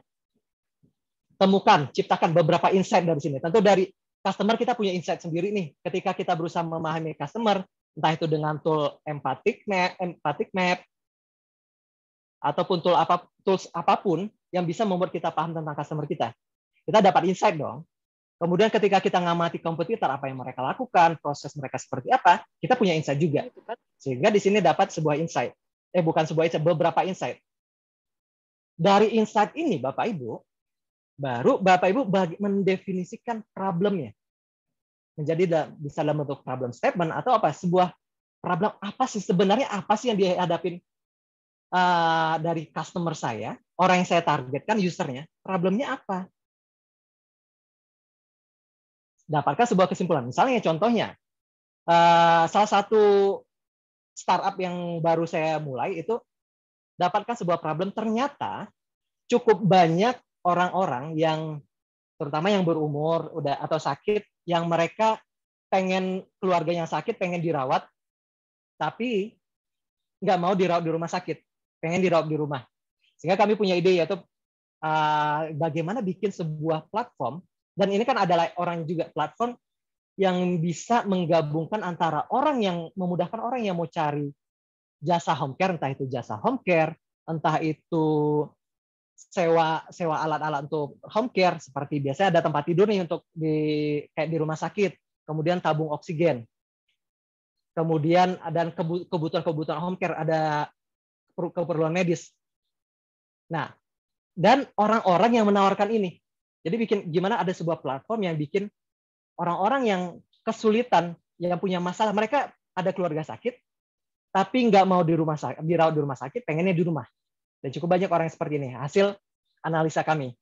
temukan, ciptakan beberapa insight dari sini. Tentu dari customer kita punya insight sendiri nih. Ketika kita berusaha memahami customer, entah itu dengan tool empathic map, empathic map ataupun tool apa tools apapun yang bisa membuat kita paham tentang customer kita. Kita dapat insight dong. Kemudian ketika kita ngamati kompetitor apa yang mereka lakukan, proses mereka seperti apa, kita punya insight juga. Iya, kan. Sehingga di sini dapat sebuah insight eh bukan sebuah insight, beberapa insight. Dari insight ini Bapak Ibu, baru Bapak Ibu mendefinisikan problemnya. Menjadi bisa dalam bentuk problem statement atau apa sebuah problem apa sih sebenarnya apa sih yang dihadapin uh, dari customer saya, orang yang saya targetkan usernya, problemnya apa? Dapatkan sebuah kesimpulan. Misalnya contohnya eh, salah satu startup yang baru saya mulai itu dapatkan sebuah problem ternyata cukup banyak orang-orang yang terutama yang berumur udah atau sakit yang mereka pengen keluarga yang sakit pengen dirawat tapi nggak mau dirawat di rumah sakit pengen dirawat di rumah sehingga kami punya ide yaitu uh, bagaimana bikin sebuah platform dan ini kan adalah orang juga platform yang bisa menggabungkan antara orang yang memudahkan orang yang mau cari jasa home care entah itu jasa home care entah itu sewa sewa alat-alat untuk home care seperti biasa ada tempat tidur nih untuk di kayak di rumah sakit kemudian tabung oksigen kemudian ada kebutuhan-kebutuhan home care ada keperluan medis nah dan orang-orang yang menawarkan ini jadi bikin gimana ada sebuah platform yang bikin orang-orang yang kesulitan, yang punya masalah, mereka ada keluarga sakit, tapi nggak mau di rumah sakit, dirawat di rumah sakit, pengennya di rumah. Dan cukup banyak orang seperti ini. Hasil analisa kami.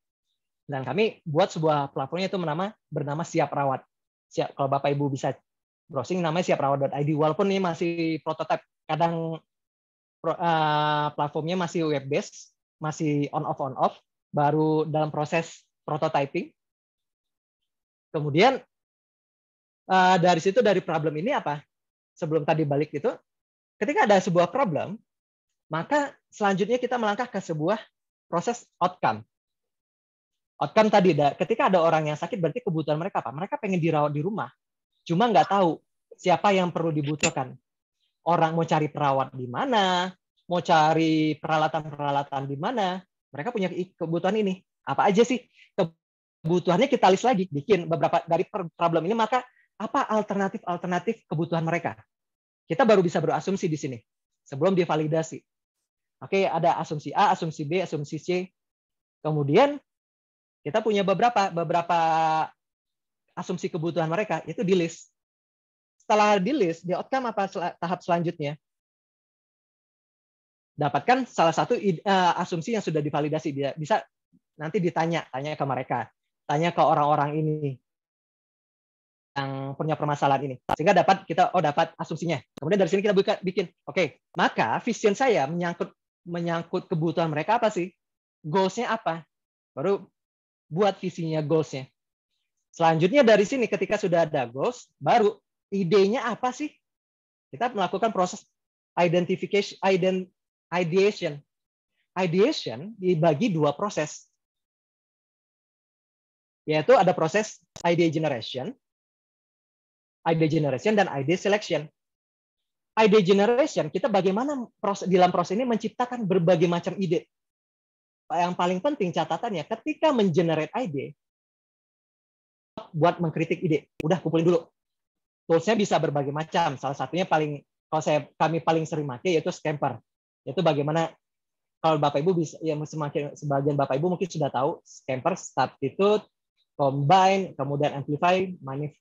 Dan kami buat sebuah platformnya itu bernama bernama Siap Rawat. Siap kalau Bapak Ibu bisa browsing namanya siaprawat.id walaupun ini masih prototipe kadang eh, platformnya masih web based, masih on off on off, baru dalam proses prototyping. Kemudian uh, dari situ dari problem ini apa? Sebelum tadi balik itu, ketika ada sebuah problem, maka selanjutnya kita melangkah ke sebuah proses outcome. Outcome tadi, ketika ada orang yang sakit, berarti kebutuhan mereka apa? Mereka pengen dirawat di rumah, cuma nggak tahu siapa yang perlu dibutuhkan. Orang mau cari perawat di mana, mau cari peralatan-peralatan di mana, mereka punya kebutuhan ini. Apa aja sih kebutuhannya kita list lagi, bikin beberapa dari problem ini, maka apa alternatif-alternatif kebutuhan mereka. Kita baru bisa berasumsi di sini sebelum divalidasi. Oke, ada asumsi A, asumsi B, asumsi C. Kemudian kita punya beberapa beberapa asumsi kebutuhan mereka itu di list. Setelah di list, di outcome apa tahap selanjutnya? Dapatkan salah satu eh, asumsi yang sudah divalidasi. Bisa nanti ditanya, tanya ke mereka, tanya ke orang-orang ini yang punya permasalahan ini sehingga dapat kita oh dapat asumsinya kemudian dari sini kita buka, bikin oke okay, maka vision saya menyangkut menyangkut kebutuhan mereka apa sih goalsnya apa baru buat visinya goalsnya selanjutnya dari sini ketika sudah ada goals baru idenya apa sih kita melakukan proses identification ident, ideation ideation dibagi dua proses yaitu ada proses ide generation idea generation dan idea selection. Idea generation kita bagaimana proses, dalam proses ini menciptakan berbagai macam ide. Yang paling penting catatannya ketika mengenerate ide buat mengkritik ide. Udah kumpulin dulu. Toolsnya bisa berbagai macam. Salah satunya paling kalau saya kami paling sering pakai yaitu scamper. Yaitu bagaimana kalau Bapak Ibu bisa ya semakin sebagian Bapak Ibu mungkin sudah tahu scamper substitute combine kemudian amplify manif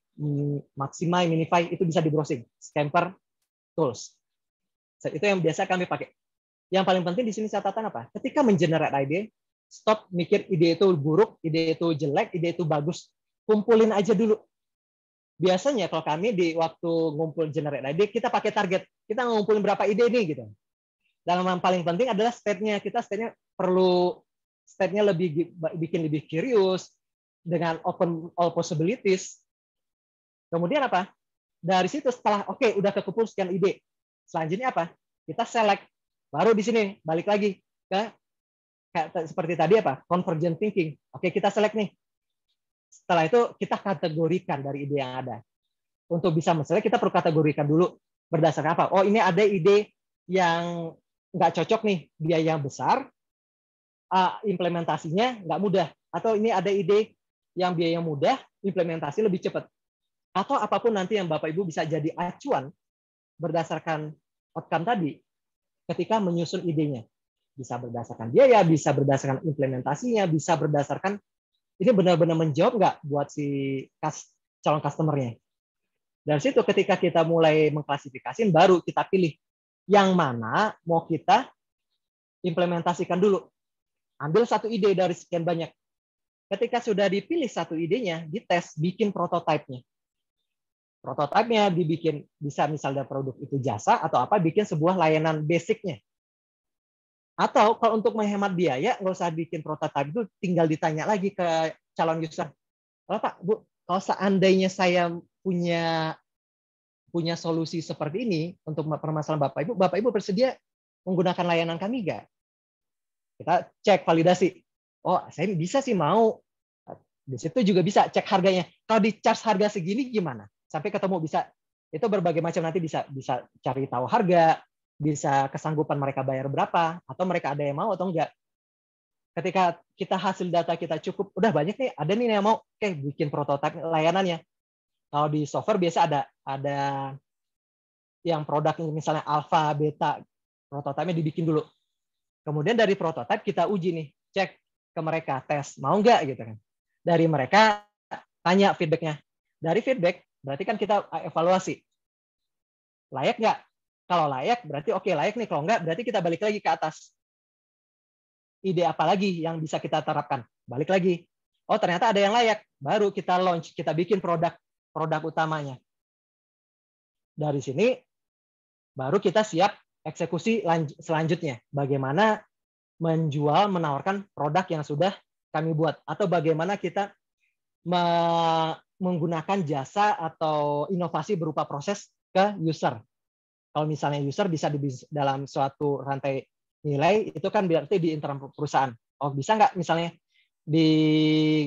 Maximai, Minify itu bisa di browsing. Scamper tools. Itu yang biasa kami pakai. Yang paling penting di sini catatan apa? Ketika mengenerate ide, stop mikir ide itu buruk, ide itu jelek, ide itu bagus. Kumpulin aja dulu. Biasanya kalau kami di waktu ngumpul generate ide, kita pakai target. Kita ngumpulin berapa ide nih gitu. Dan yang paling penting adalah state-nya. Kita state-nya perlu state-nya lebih bikin lebih curious dengan open all possibilities Kemudian apa? Dari situ setelah oke okay, udah kekumpul sekian ide. Selanjutnya apa? Kita select. Baru di sini balik lagi ke kayak seperti tadi apa? Convergent thinking. Oke, okay, kita select nih. Setelah itu kita kategorikan dari ide yang ada. Untuk bisa misalnya kita perlu kategorikan dulu berdasarkan apa? Oh, ini ada ide yang nggak cocok nih, biaya yang besar, implementasinya nggak mudah. Atau ini ada ide yang biaya mudah, implementasi lebih cepat atau apapun nanti yang Bapak Ibu bisa jadi acuan berdasarkan outcome tadi ketika menyusun idenya. Bisa berdasarkan biaya, bisa berdasarkan implementasinya, bisa berdasarkan ini benar-benar menjawab nggak buat si kas, calon customernya. Dan situ ketika kita mulai mengklasifikasikan baru kita pilih yang mana mau kita implementasikan dulu. Ambil satu ide dari sekian banyak. Ketika sudah dipilih satu idenya, dites, bikin prototipenya prototipenya dibikin bisa misalnya produk itu jasa atau apa bikin sebuah layanan basicnya atau kalau untuk menghemat biaya nggak usah bikin prototipe itu tinggal ditanya lagi ke calon user kalau pak bu kalau seandainya saya punya punya solusi seperti ini untuk permasalahan bapak ibu bapak ibu bersedia menggunakan layanan kami nggak kita cek validasi oh saya bisa sih mau di situ juga bisa cek harganya kalau di charge harga segini gimana sampai ketemu bisa itu berbagai macam nanti bisa bisa cari tahu harga bisa kesanggupan mereka bayar berapa atau mereka ada yang mau atau enggak ketika kita hasil data kita cukup udah banyak nih ada nih yang mau oke okay, bikin prototipe layanannya kalau di software biasa ada ada yang produk misalnya alpha beta prototipe dibikin dulu kemudian dari prototipe kita uji nih cek ke mereka tes mau nggak gitu kan dari mereka tanya feedbacknya dari feedback Berarti kan kita ah, evaluasi. Layak nggak? Kalau layak, berarti oke okay, layak nih. Kalau nggak, berarti kita balik lagi ke atas. Ide apa lagi yang bisa kita terapkan? Balik lagi. Oh ternyata ada yang layak. Baru kita launch, kita bikin produk produk utamanya. Dari sini baru kita siap eksekusi selanjutnya. Bagaimana menjual, menawarkan produk yang sudah kami buat, atau bagaimana kita menggunakan jasa atau inovasi berupa proses ke user. Kalau misalnya user bisa di dalam suatu rantai nilai, itu kan berarti di internal perusahaan. Oh, bisa nggak misalnya di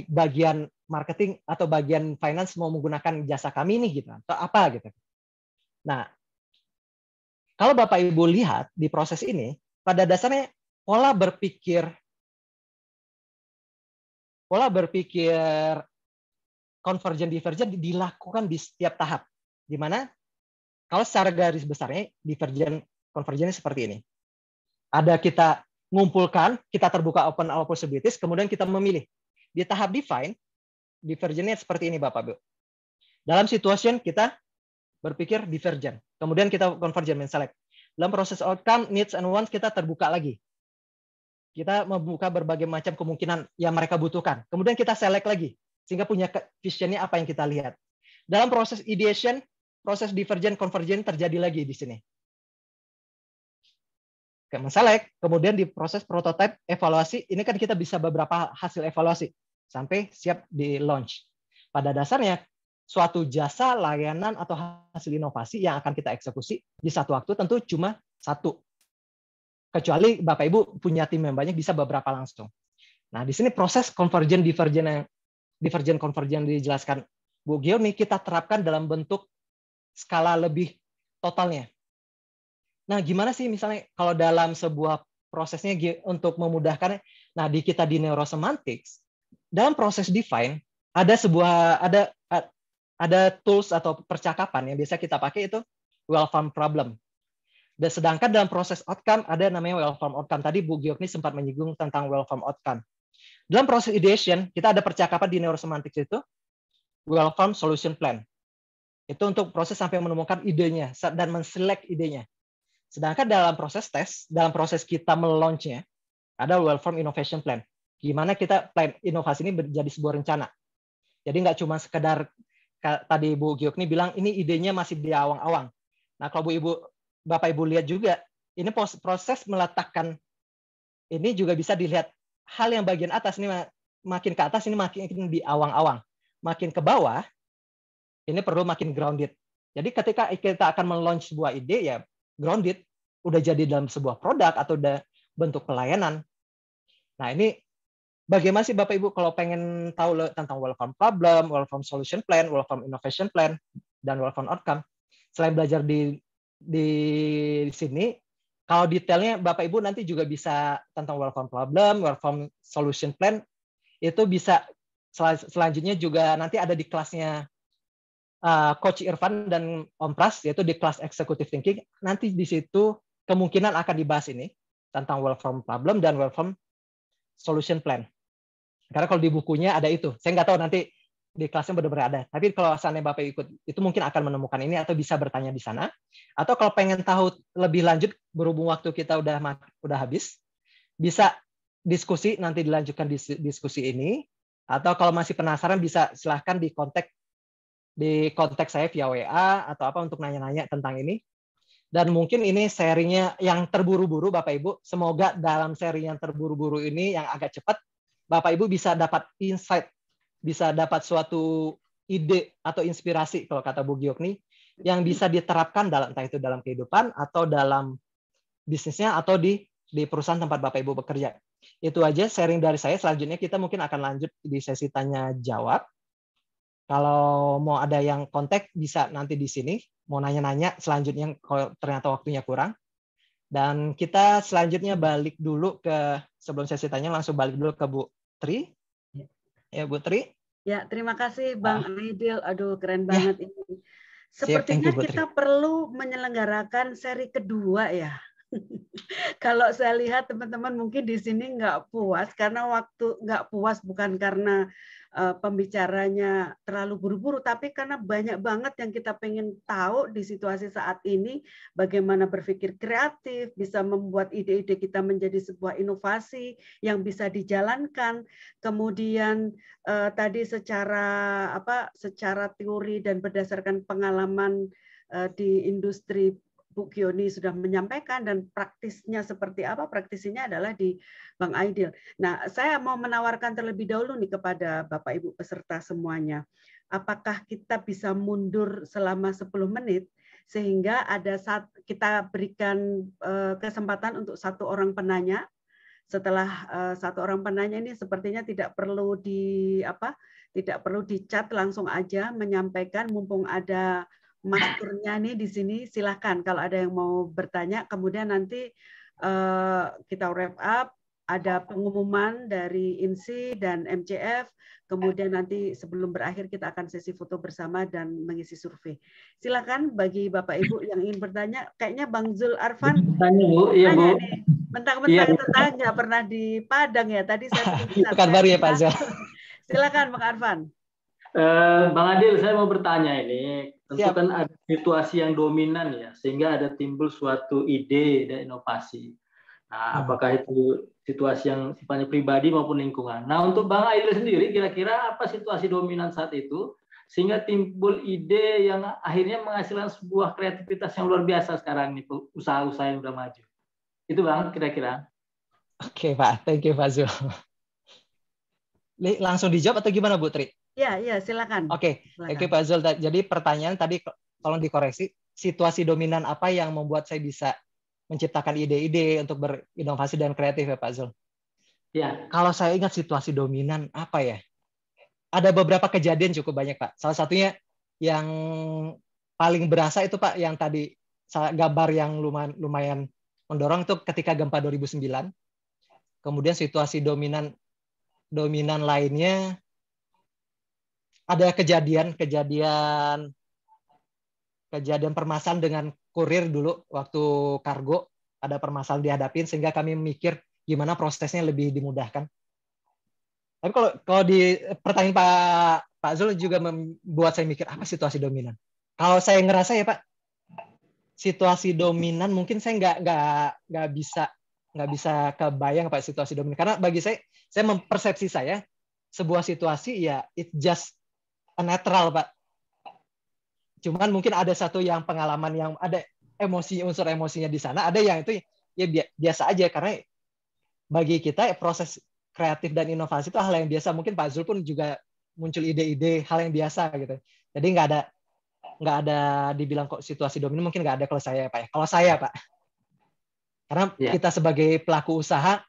bagian marketing atau bagian finance mau menggunakan jasa kami ini gitu atau apa gitu. Nah, kalau Bapak Ibu lihat di proses ini, pada dasarnya pola berpikir pola berpikir convergent divergen dilakukan di setiap tahap. Di mana kalau secara garis besarnya divergen konvergennya seperti ini. Ada kita ngumpulkan, kita terbuka open all possibilities, kemudian kita memilih. Di tahap define, divergennya seperti ini Bapak Bu. Dalam situation kita berpikir divergen, kemudian kita konvergen men select. Dalam proses outcome needs and wants kita terbuka lagi. Kita membuka berbagai macam kemungkinan yang mereka butuhkan. Kemudian kita select lagi sehingga punya visionnya apa yang kita lihat. Dalam proses ideation, proses divergent convergent terjadi lagi di sini. Mas select, kemudian di proses prototype evaluasi, ini kan kita bisa beberapa hasil evaluasi sampai siap di launch. Pada dasarnya suatu jasa, layanan atau hasil inovasi yang akan kita eksekusi di satu waktu tentu cuma satu. Kecuali Bapak Ibu punya tim yang banyak bisa beberapa langsung. Nah, di sini proses convergent divergent divergen konvergen dijelaskan Bu Gioni kita terapkan dalam bentuk skala lebih totalnya. Nah, gimana sih misalnya kalau dalam sebuah prosesnya untuk memudahkan nah di kita di neurosemantics dalam proses define ada sebuah ada ada tools atau percakapan yang biasa kita pakai itu well formed problem. Dan sedangkan dalam proses outcome ada namanya well formed outcome. Tadi Bu Giovni sempat menyinggung tentang well formed outcome. Dalam proses ideation, kita ada percakapan di neurosemantik itu, well formed solution plan. Itu untuk proses sampai menemukan idenya dan menselect idenya. Sedangkan dalam proses tes, dalam proses kita meluncurnya ada well formed innovation plan. Gimana kita plan inovasi ini menjadi sebuah rencana. Jadi nggak cuma sekedar tadi Bu ini bilang ini idenya masih di awang-awang. Nah kalau Bu Ibu Bapak Ibu lihat juga, ini proses meletakkan ini juga bisa dilihat hal yang bagian atas ini makin ke atas ini makin di awang-awang. Makin ke bawah ini perlu makin grounded. Jadi ketika kita akan meluncur sebuah ide ya grounded udah jadi dalam sebuah produk atau udah bentuk pelayanan. Nah, ini bagaimana sih Bapak Ibu kalau pengen tahu tentang welcome problem, welcome solution plan, welcome innovation plan dan welcome outcome? Selain belajar di di sini, kalau detailnya Bapak Ibu nanti juga bisa tentang welcome problem, welcome solution plan itu bisa sel selanjutnya juga nanti ada di kelasnya uh, Coach Irfan dan Om Pras yaitu di kelas executive thinking. Nanti di situ kemungkinan akan dibahas ini tentang welcome problem dan welcome solution plan. Karena kalau di bukunya ada itu. Saya nggak tahu nanti di kelasnya benar-benar ada. Tapi kalau seandainya Bapak ikut, itu mungkin akan menemukan ini atau bisa bertanya di sana. Atau kalau pengen tahu lebih lanjut berhubung waktu kita udah udah habis, bisa diskusi nanti dilanjutkan di diskusi ini. Atau kalau masih penasaran bisa silahkan di kontak di kontak saya via WA atau apa untuk nanya-nanya tentang ini. Dan mungkin ini serinya yang terburu-buru Bapak Ibu. Semoga dalam seri yang terburu-buru ini yang agak cepat Bapak Ibu bisa dapat insight bisa dapat suatu ide atau inspirasi kalau kata Bu Giok nih yang bisa diterapkan dalam entah itu dalam kehidupan atau dalam bisnisnya atau di di perusahaan tempat Bapak Ibu bekerja. Itu aja sharing dari saya. Selanjutnya kita mungkin akan lanjut di sesi tanya jawab. Kalau mau ada yang kontak bisa nanti di sini mau nanya-nanya selanjutnya kalau ternyata waktunya kurang. Dan kita selanjutnya balik dulu ke sebelum sesi tanya langsung balik dulu ke Bu Tri ya Bu Tri. Ya, terima kasih Bang ah. Aidil. Aduh, keren ya. banget ya. ini. Sepertinya Siap, you, kita perlu menyelenggarakan seri kedua ya. Kalau saya lihat teman-teman mungkin di sini nggak puas karena waktu nggak puas bukan karena uh, pembicaranya terlalu buru-buru, tapi karena banyak banget yang kita pengen tahu di situasi saat ini, bagaimana berpikir kreatif, bisa membuat ide-ide kita menjadi sebuah inovasi yang bisa dijalankan. Kemudian uh, tadi secara apa? Secara teori dan berdasarkan pengalaman eh, di industri Bu Kioni sudah menyampaikan dan praktisnya seperti apa, praktisinya adalah di Bang Aidil. Nah, saya mau menawarkan terlebih dahulu nih kepada Bapak Ibu peserta semuanya. Apakah kita bisa mundur selama 10 menit sehingga ada saat kita berikan eh, kesempatan untuk satu orang penanya setelah eh, satu orang penanya ini sepertinya tidak perlu di apa tidak perlu dicat langsung aja menyampaikan mumpung ada masternya nih di sini silahkan kalau ada yang mau bertanya kemudian nanti uh, kita wrap up ada pengumuman dari Insi dan MCF, kemudian nanti sebelum berakhir kita akan sesi foto bersama dan mengisi survei. silahkan bagi Bapak Ibu yang ingin bertanya, kayaknya Bang Zul Arfan iya, Tanya Bu, iya Bu. Mentang-mentang iya, tetangga nggak pernah di Padang ya tadi saya Bukan baru ya Pak Zul. Silakan Bang Arfan. Uh, Bang Adil, saya mau bertanya ini tentu kan ada situasi yang dominan ya sehingga ada timbul suatu ide dan inovasi nah hmm. apakah itu situasi yang sifatnya pribadi maupun lingkungan nah untuk bang Aidil sendiri kira-kira apa situasi dominan saat itu sehingga timbul ide yang akhirnya menghasilkan sebuah kreativitas yang luar biasa sekarang ini usaha-usaha yang sudah maju itu bang kira-kira oke okay, pak thank you pak Zul langsung dijawab atau gimana Bu Tri? Ya, ya, silakan. Oke, okay. oke okay, Pak Zul. Jadi pertanyaan tadi tolong dikoreksi. Situasi dominan apa yang membuat saya bisa menciptakan ide-ide untuk berinovasi dan kreatif ya Pak Zul? Ya. Kalau saya ingat situasi dominan apa ya? Ada beberapa kejadian cukup banyak Pak. Salah satunya yang paling berasa itu Pak yang tadi gambar yang lumayan, lumayan mendorong itu ketika gempa 2009. Kemudian situasi dominan dominan lainnya ada kejadian-kejadian kejadian permasalahan dengan kurir dulu waktu kargo ada permasalahan dihadapin sehingga kami mikir gimana prosesnya lebih dimudahkan. Tapi kalau kalau di pertanyaan Pak Pak Zul juga membuat saya mikir apa situasi dominan. Kalau saya ngerasa ya Pak situasi dominan mungkin saya nggak nggak nggak bisa nggak bisa kebayang Pak situasi dominan karena bagi saya saya mempersepsi saya sebuah situasi ya it just netral pak cuman mungkin ada satu yang pengalaman yang ada emosi unsur emosinya di sana ada yang itu ya biasa aja karena bagi kita ya proses kreatif dan inovasi itu hal yang biasa mungkin Pak Zul pun juga muncul ide-ide hal yang biasa gitu jadi nggak ada nggak ada dibilang kok situasi dominan mungkin nggak ada kalau saya pak ya kalau saya pak karena yeah. kita sebagai pelaku usaha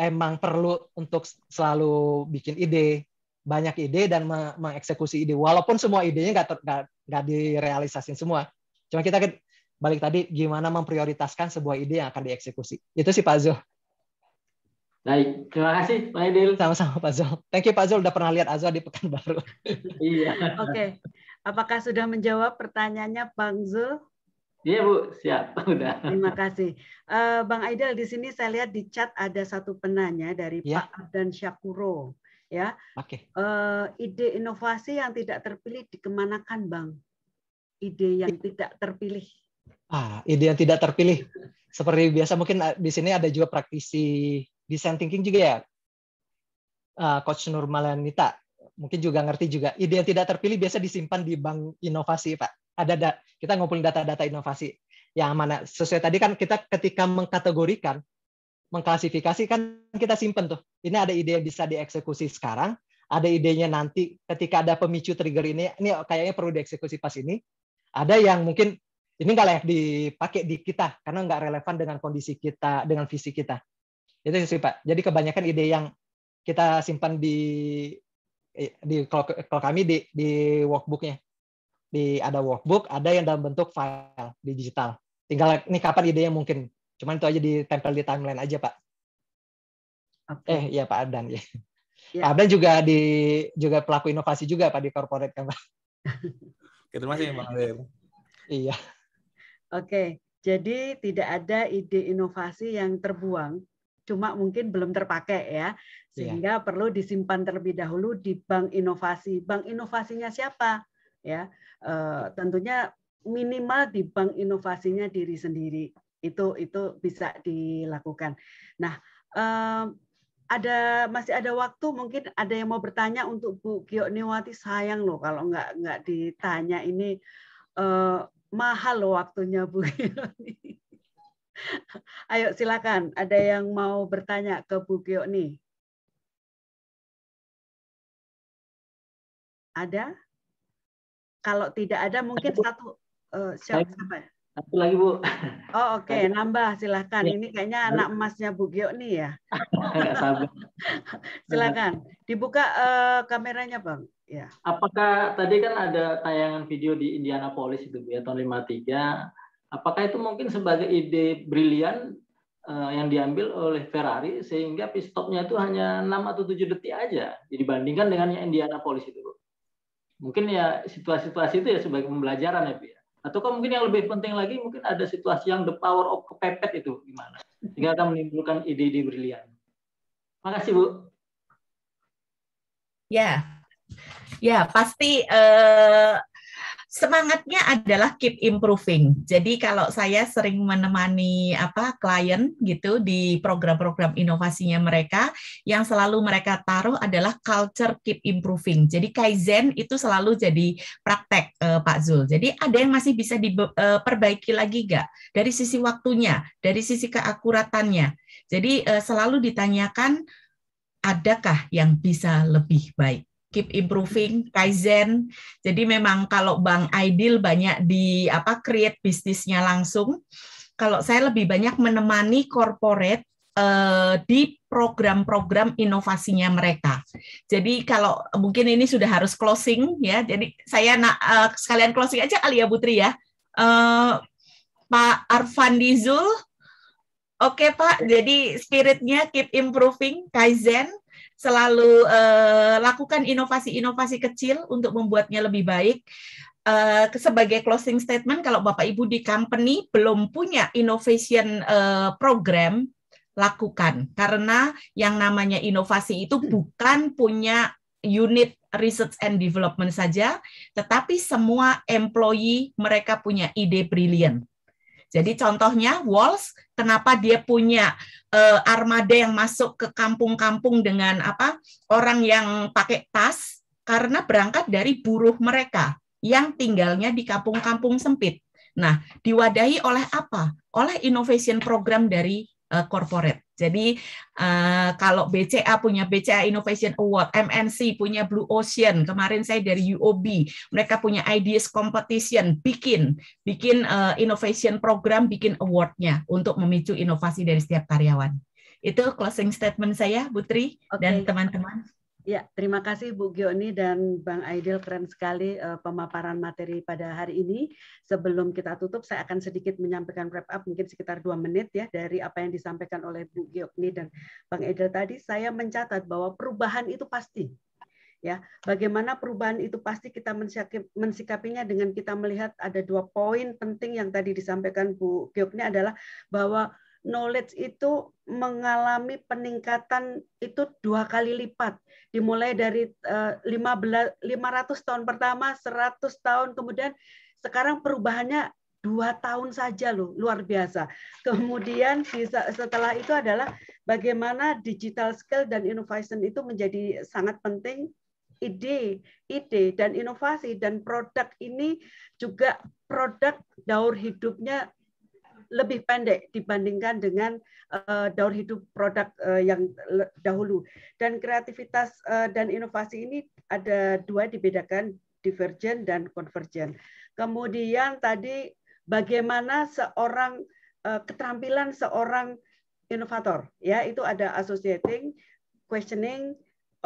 emang perlu untuk selalu bikin ide banyak ide dan mengeksekusi ide walaupun semua idenya nggak nggak direalisasin semua cuma kita balik tadi gimana memprioritaskan sebuah ide yang akan dieksekusi itu sih Pak Zul baik terima kasih Pak Edil sama-sama Pak Zul thank you Pak Zul udah pernah lihat Azwa di Pekanbaru iya oke okay. apakah sudah menjawab pertanyaannya Bang Zul Iya Bu, siap. Udah. Terima kasih. Uh, Bang Aidil di sini saya lihat di chat ada satu penanya dari ya. Pak Abdan Syakuro ya. Oke. Okay. Eh, ide inovasi yang tidak terpilih dikemanakan, Bang? Ide yang tidak terpilih. Ah, ide yang tidak terpilih. Seperti biasa mungkin eh, di sini ada juga praktisi design thinking juga ya. Uh, Coach Nurmalanita mungkin juga ngerti juga. Ide yang tidak terpilih biasa disimpan di bank inovasi, Pak. Ada da kita ngumpulin data-data inovasi yang mana sesuai tadi kan kita ketika mengkategorikan, mengklasifikasikan kita simpen tuh ini ada ide yang bisa dieksekusi sekarang, ada idenya nanti ketika ada pemicu trigger ini, ini kayaknya perlu dieksekusi pas ini. Ada yang mungkin ini nggak layak dipakai di kita karena nggak relevan dengan kondisi kita, dengan visi kita. Itu sih Pak. Jadi kebanyakan ide yang kita simpan di di kalau, kalau kami di di workbooknya di ada workbook, ada yang dalam bentuk file di digital. Tinggal ini kapan idenya mungkin. Cuman itu aja ditempel di timeline aja, Pak. Okay. Eh iya, iya. ya Pak Abdan ya. Yeah. Pak Abdan juga di juga pelaku inovasi juga Pak di corporate kan Pak. Terima kasih Pak Iya. Oke, jadi tidak ada ide inovasi yang terbuang, cuma mungkin belum terpakai ya, iya. sehingga yeah. perlu disimpan terlebih dahulu di bank inovasi. Bank inovasinya siapa? Ya, eh, tentunya minimal di bank inovasinya diri sendiri itu itu bisa dilakukan. Nah, eh, ada masih ada waktu mungkin ada yang mau bertanya untuk Bu Niwati sayang loh kalau nggak nggak ditanya ini uh, mahal loh waktunya Bu Giokni. Ayo silakan ada yang mau bertanya ke Bu nih. Ada? Kalau tidak ada mungkin satu uh, siapa? Satu lagi Bu. Oh oke, okay. nambah silahkan. Ini kayaknya anak emasnya Bu Gio nih ya. silahkan. Dibuka uh, kameranya Bang. Ya. Apakah tadi kan ada tayangan video di Indianapolis itu Bu ya tahun 53. Apakah itu mungkin sebagai ide brilian uh, yang diambil oleh Ferrari sehingga pit stopnya itu hanya 6 atau 7 detik aja dibandingkan dengan yang Indianapolis itu Bu. Mungkin ya situasi-situasi itu ya sebagai pembelajaran ya Bu ya. Ataukah mungkin yang lebih penting lagi mungkin ada situasi yang the power of kepepet itu gimana? Sehingga akan menimbulkan ide-ide brilian. Makasih Bu. Ya, ya pasti uh, semangatnya adalah keep improving. Jadi kalau saya sering menemani apa klien gitu di program-program inovasinya mereka, yang selalu mereka taruh adalah culture keep improving. Jadi kaizen itu selalu jadi praktek eh, Pak Zul. Jadi ada yang masih bisa diperbaiki eh, lagi gak dari sisi waktunya, dari sisi keakuratannya. Jadi eh, selalu ditanyakan adakah yang bisa lebih baik keep improving kaizen. Jadi memang kalau Bang ideal banyak di apa create bisnisnya langsung. Kalau saya lebih banyak menemani corporate eh, di program-program inovasinya mereka. Jadi kalau mungkin ini sudah harus closing ya. Jadi saya nak eh, sekalian closing aja kali ya Putri ya. Eh, Pak Arfandi Zul Oke okay, Pak, jadi spiritnya keep improving, kaizen, selalu uh, lakukan inovasi-inovasi kecil untuk membuatnya lebih baik. Uh, sebagai closing statement, kalau Bapak Ibu di company belum punya innovation uh, program, lakukan karena yang namanya inovasi itu hmm. bukan punya unit research and development saja, tetapi semua employee mereka punya ide brilliant. Jadi contohnya Walls, kenapa dia punya uh, armada yang masuk ke kampung-kampung dengan apa orang yang pakai tas karena berangkat dari buruh mereka yang tinggalnya di kampung-kampung sempit. Nah, diwadahi oleh apa? Oleh innovation program dari uh, corporate. Jadi uh, kalau BCA punya BCA Innovation Award, MNC punya Blue Ocean, kemarin saya dari UOB, mereka punya Ideas Competition, bikin bikin uh, innovation program, bikin awardnya untuk memicu inovasi dari setiap karyawan. Itu closing statement saya, Putri okay. dan teman-teman. Ya, terima kasih Bu Gioni dan Bang Aidil keren sekali uh, pemaparan materi pada hari ini. Sebelum kita tutup, saya akan sedikit menyampaikan wrap up mungkin sekitar dua menit ya dari apa yang disampaikan oleh Bu Gioni dan Bang Aidil tadi. Saya mencatat bahwa perubahan itu pasti. Ya, bagaimana perubahan itu pasti kita mensikapinya dengan kita melihat ada dua poin penting yang tadi disampaikan Bu Gioni adalah bahwa knowledge itu mengalami peningkatan itu dua kali lipat. Dimulai dari 15, eh, 500 tahun pertama, 100 tahun, kemudian sekarang perubahannya dua tahun saja loh, luar biasa. Kemudian setelah itu adalah bagaimana digital skill dan innovation itu menjadi sangat penting ide, ide dan inovasi dan produk ini juga produk daur hidupnya lebih pendek dibandingkan dengan eh, daur hidup produk eh, yang dahulu. Dan kreativitas eh, dan inovasi ini ada dua dibedakan, divergen dan konvergen. Kemudian tadi bagaimana seorang keterampilan seorang inovator, ya itu ada associating, questioning,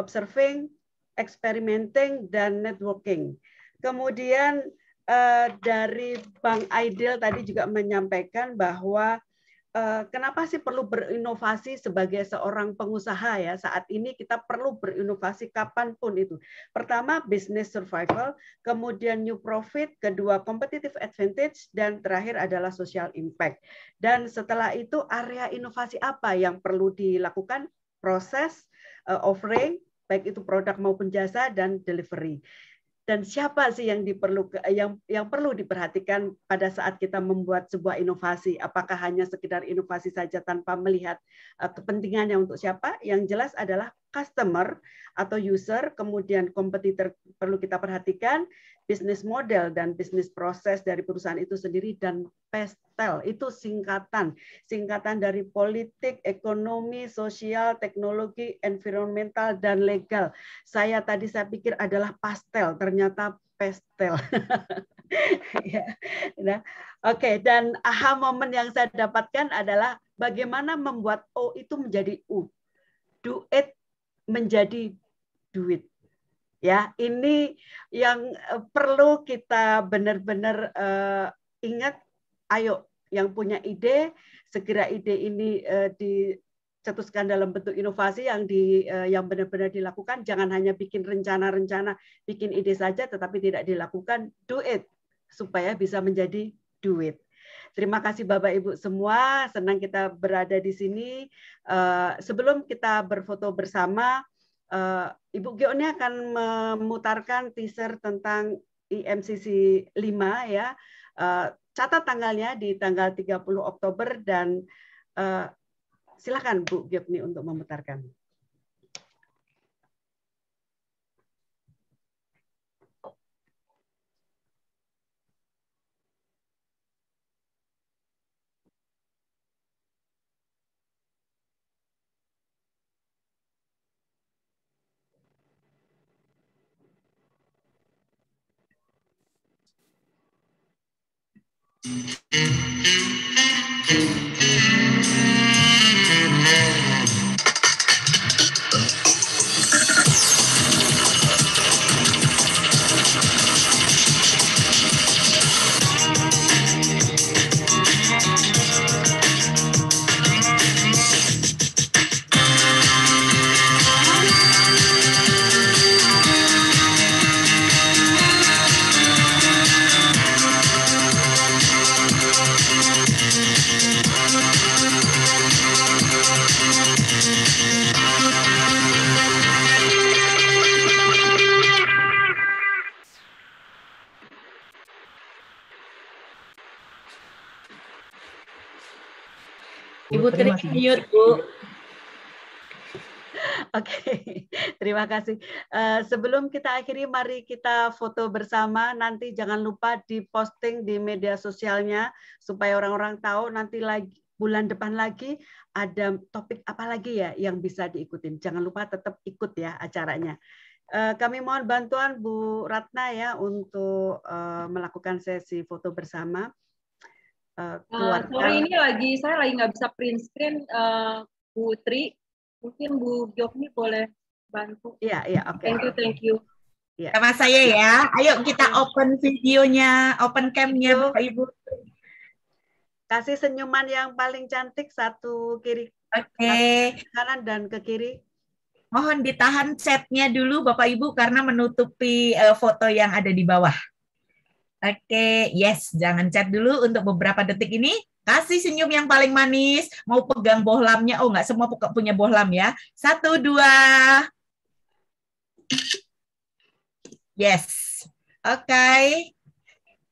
observing, experimenting dan networking. Kemudian Eh, dari Bang Aidil tadi juga menyampaikan bahwa eh, kenapa sih perlu berinovasi sebagai seorang pengusaha ya saat ini kita perlu berinovasi kapanpun itu pertama business survival kemudian new profit kedua competitive advantage dan terakhir adalah social impact dan setelah itu area inovasi apa yang perlu dilakukan proses eh, offering baik itu produk maupun jasa dan delivery dan siapa sih yang diperlu eh, yang yang perlu diperhatikan pada saat kita membuat sebuah inovasi apakah hanya sekedar inovasi saja tanpa melihat eh, kepentingannya untuk siapa yang jelas adalah customer atau user, kemudian kompetitor perlu kita perhatikan, bisnis model dan bisnis proses dari perusahaan itu sendiri dan PESTEL itu singkatan, singkatan dari politik, ekonomi, sosial, teknologi, environmental dan legal. Saya tadi saya pikir adalah pastel, ternyata pestel. ya. Nah, oke, dan aha momen yang saya dapatkan adalah bagaimana membuat O itu menjadi U. Do it menjadi duit. Ya, ini yang eh, perlu kita benar-benar uh, ingat. Ayo, yang punya ide, segera ide ini uh, dicetuskan dalam bentuk inovasi yang di uh, yang benar-benar dilakukan. Jangan hanya bikin rencana-rencana, bikin ide saja, tetapi tidak dilakukan. Do it supaya bisa menjadi duit. Terima kasih Bapak Ibu semua, senang kita berada di sini. Eh, sebelum kita berfoto bersama, eh, Ibu Geoni akan memutarkan teaser tentang e IMCC 5 ya. Eh, catat tanggalnya di tanggal 30 Oktober dan silakan Bu Geoni untuk memutarkan. mute Bu. Oke, okay. terima kasih. Uh, sebelum kita akhiri, mari kita foto bersama. Nanti jangan lupa diposting di media sosialnya supaya orang-orang tahu. Nanti lagi bulan depan lagi ada topik apa lagi ya yang bisa diikutin. Jangan lupa tetap ikut ya acaranya. Uh, kami mohon bantuan Bu Ratna ya untuk uh, melakukan sesi foto bersama uh, Uh, sorry ini lagi saya lagi nggak bisa print screen uh, Bu Mungkin Bu Jokni boleh bantu. Iya, yeah, iya, yeah, oke. Okay. Thank you, thank you. Ya. Yeah. Sama saya ya. Ayo kita open videonya, open camnya Bapak Ibu. Kasih senyuman yang paling cantik satu kiri. Oke. Okay. kanan dan ke kiri mohon ditahan chatnya dulu Bapak Ibu karena menutupi foto yang ada di bawah. Oke, yes, jangan chat dulu untuk beberapa detik ini. Kasih senyum yang paling manis. Mau pegang bohlamnya. Oh, nggak semua punya bohlam ya. Satu, dua. Yes. Oke. Okay.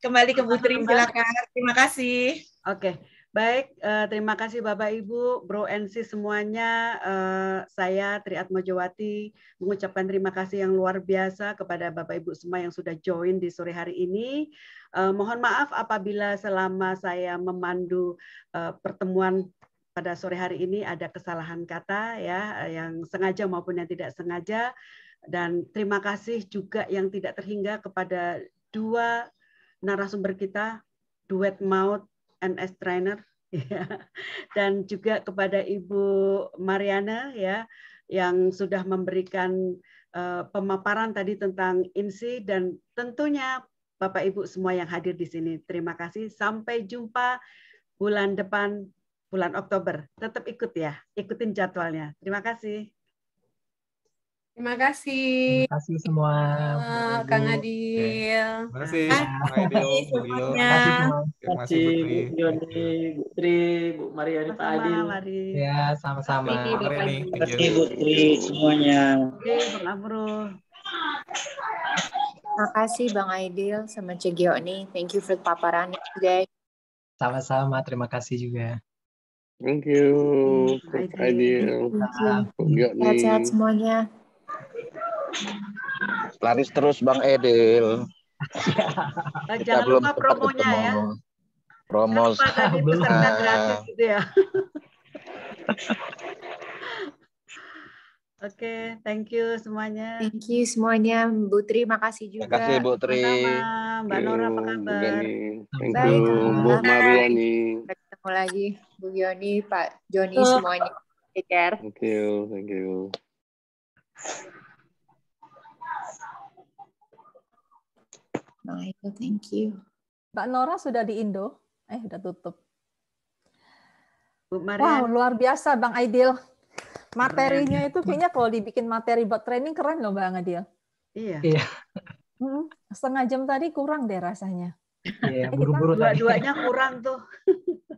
Kembali ke Putri, silakan. Terima kasih. Oke. Okay. Baik, eh, terima kasih Bapak Ibu, Bro NC semuanya. Eh, saya Triatmo Jawati mengucapkan terima kasih yang luar biasa kepada Bapak Ibu semua yang sudah join di sore hari ini. Eh, mohon maaf apabila selama saya memandu pertemuan pada sore hari ini ada kesalahan kata ya yang sengaja maupun yang tidak sengaja dan terima kasih juga yang tidak terhingga kepada dua narasumber kita duet maut NS trainer ya. dan juga kepada Ibu Mariana ya yang sudah memberikan uh, pemaparan tadi tentang INSI dan tentunya Bapak Ibu semua yang hadir di sini. Terima kasih. Sampai jumpa bulan depan bulan Oktober. Tetap ikut ya, ikutin jadwalnya. Terima kasih. Terima kasih. Terima kasih semua. Uh, Kang Adil. Terima kasih. Terima kasih semuanya. Terima kasih Bu Joni, Bu Tri, Bu Maria, Pak Adil. Ya, sama-sama. Terima kasih Bu Tri semuanya. Terima kasih Bang Aidil sama Cegio nih. Thank you for paparannya today. Sama-sama, terima kasih juga. Thank you, Aidil. Sehat semuanya. Laris terus Bang Edil. Nah, Kita Jangan belum lupa promonya ketemu. ya. Promo. Kan belum. Kan gitu ya. Oke, okay, thank you semuanya. Thank you semuanya, Bu Tri. Makasih juga. Makasih Bu Tri. Mbak Nora apa kabar? Thank you, Bu Mariani. Ketemu lagi, Bu Yoni, Pak Joni oh. semuanya. Take care. Thank you, thank you. Maya, nah, thank you. Mbak Nora sudah di Indo? Eh, udah tutup. Bu Wow, luar biasa Bang Aidil. Materinya itu kayaknya kalau dibikin materi buat training keren loh Bang Aidil. Iya. Iya. Hmm, setengah jam tadi kurang deh rasanya. Iya, buru-buru Dua-duanya kurang tuh.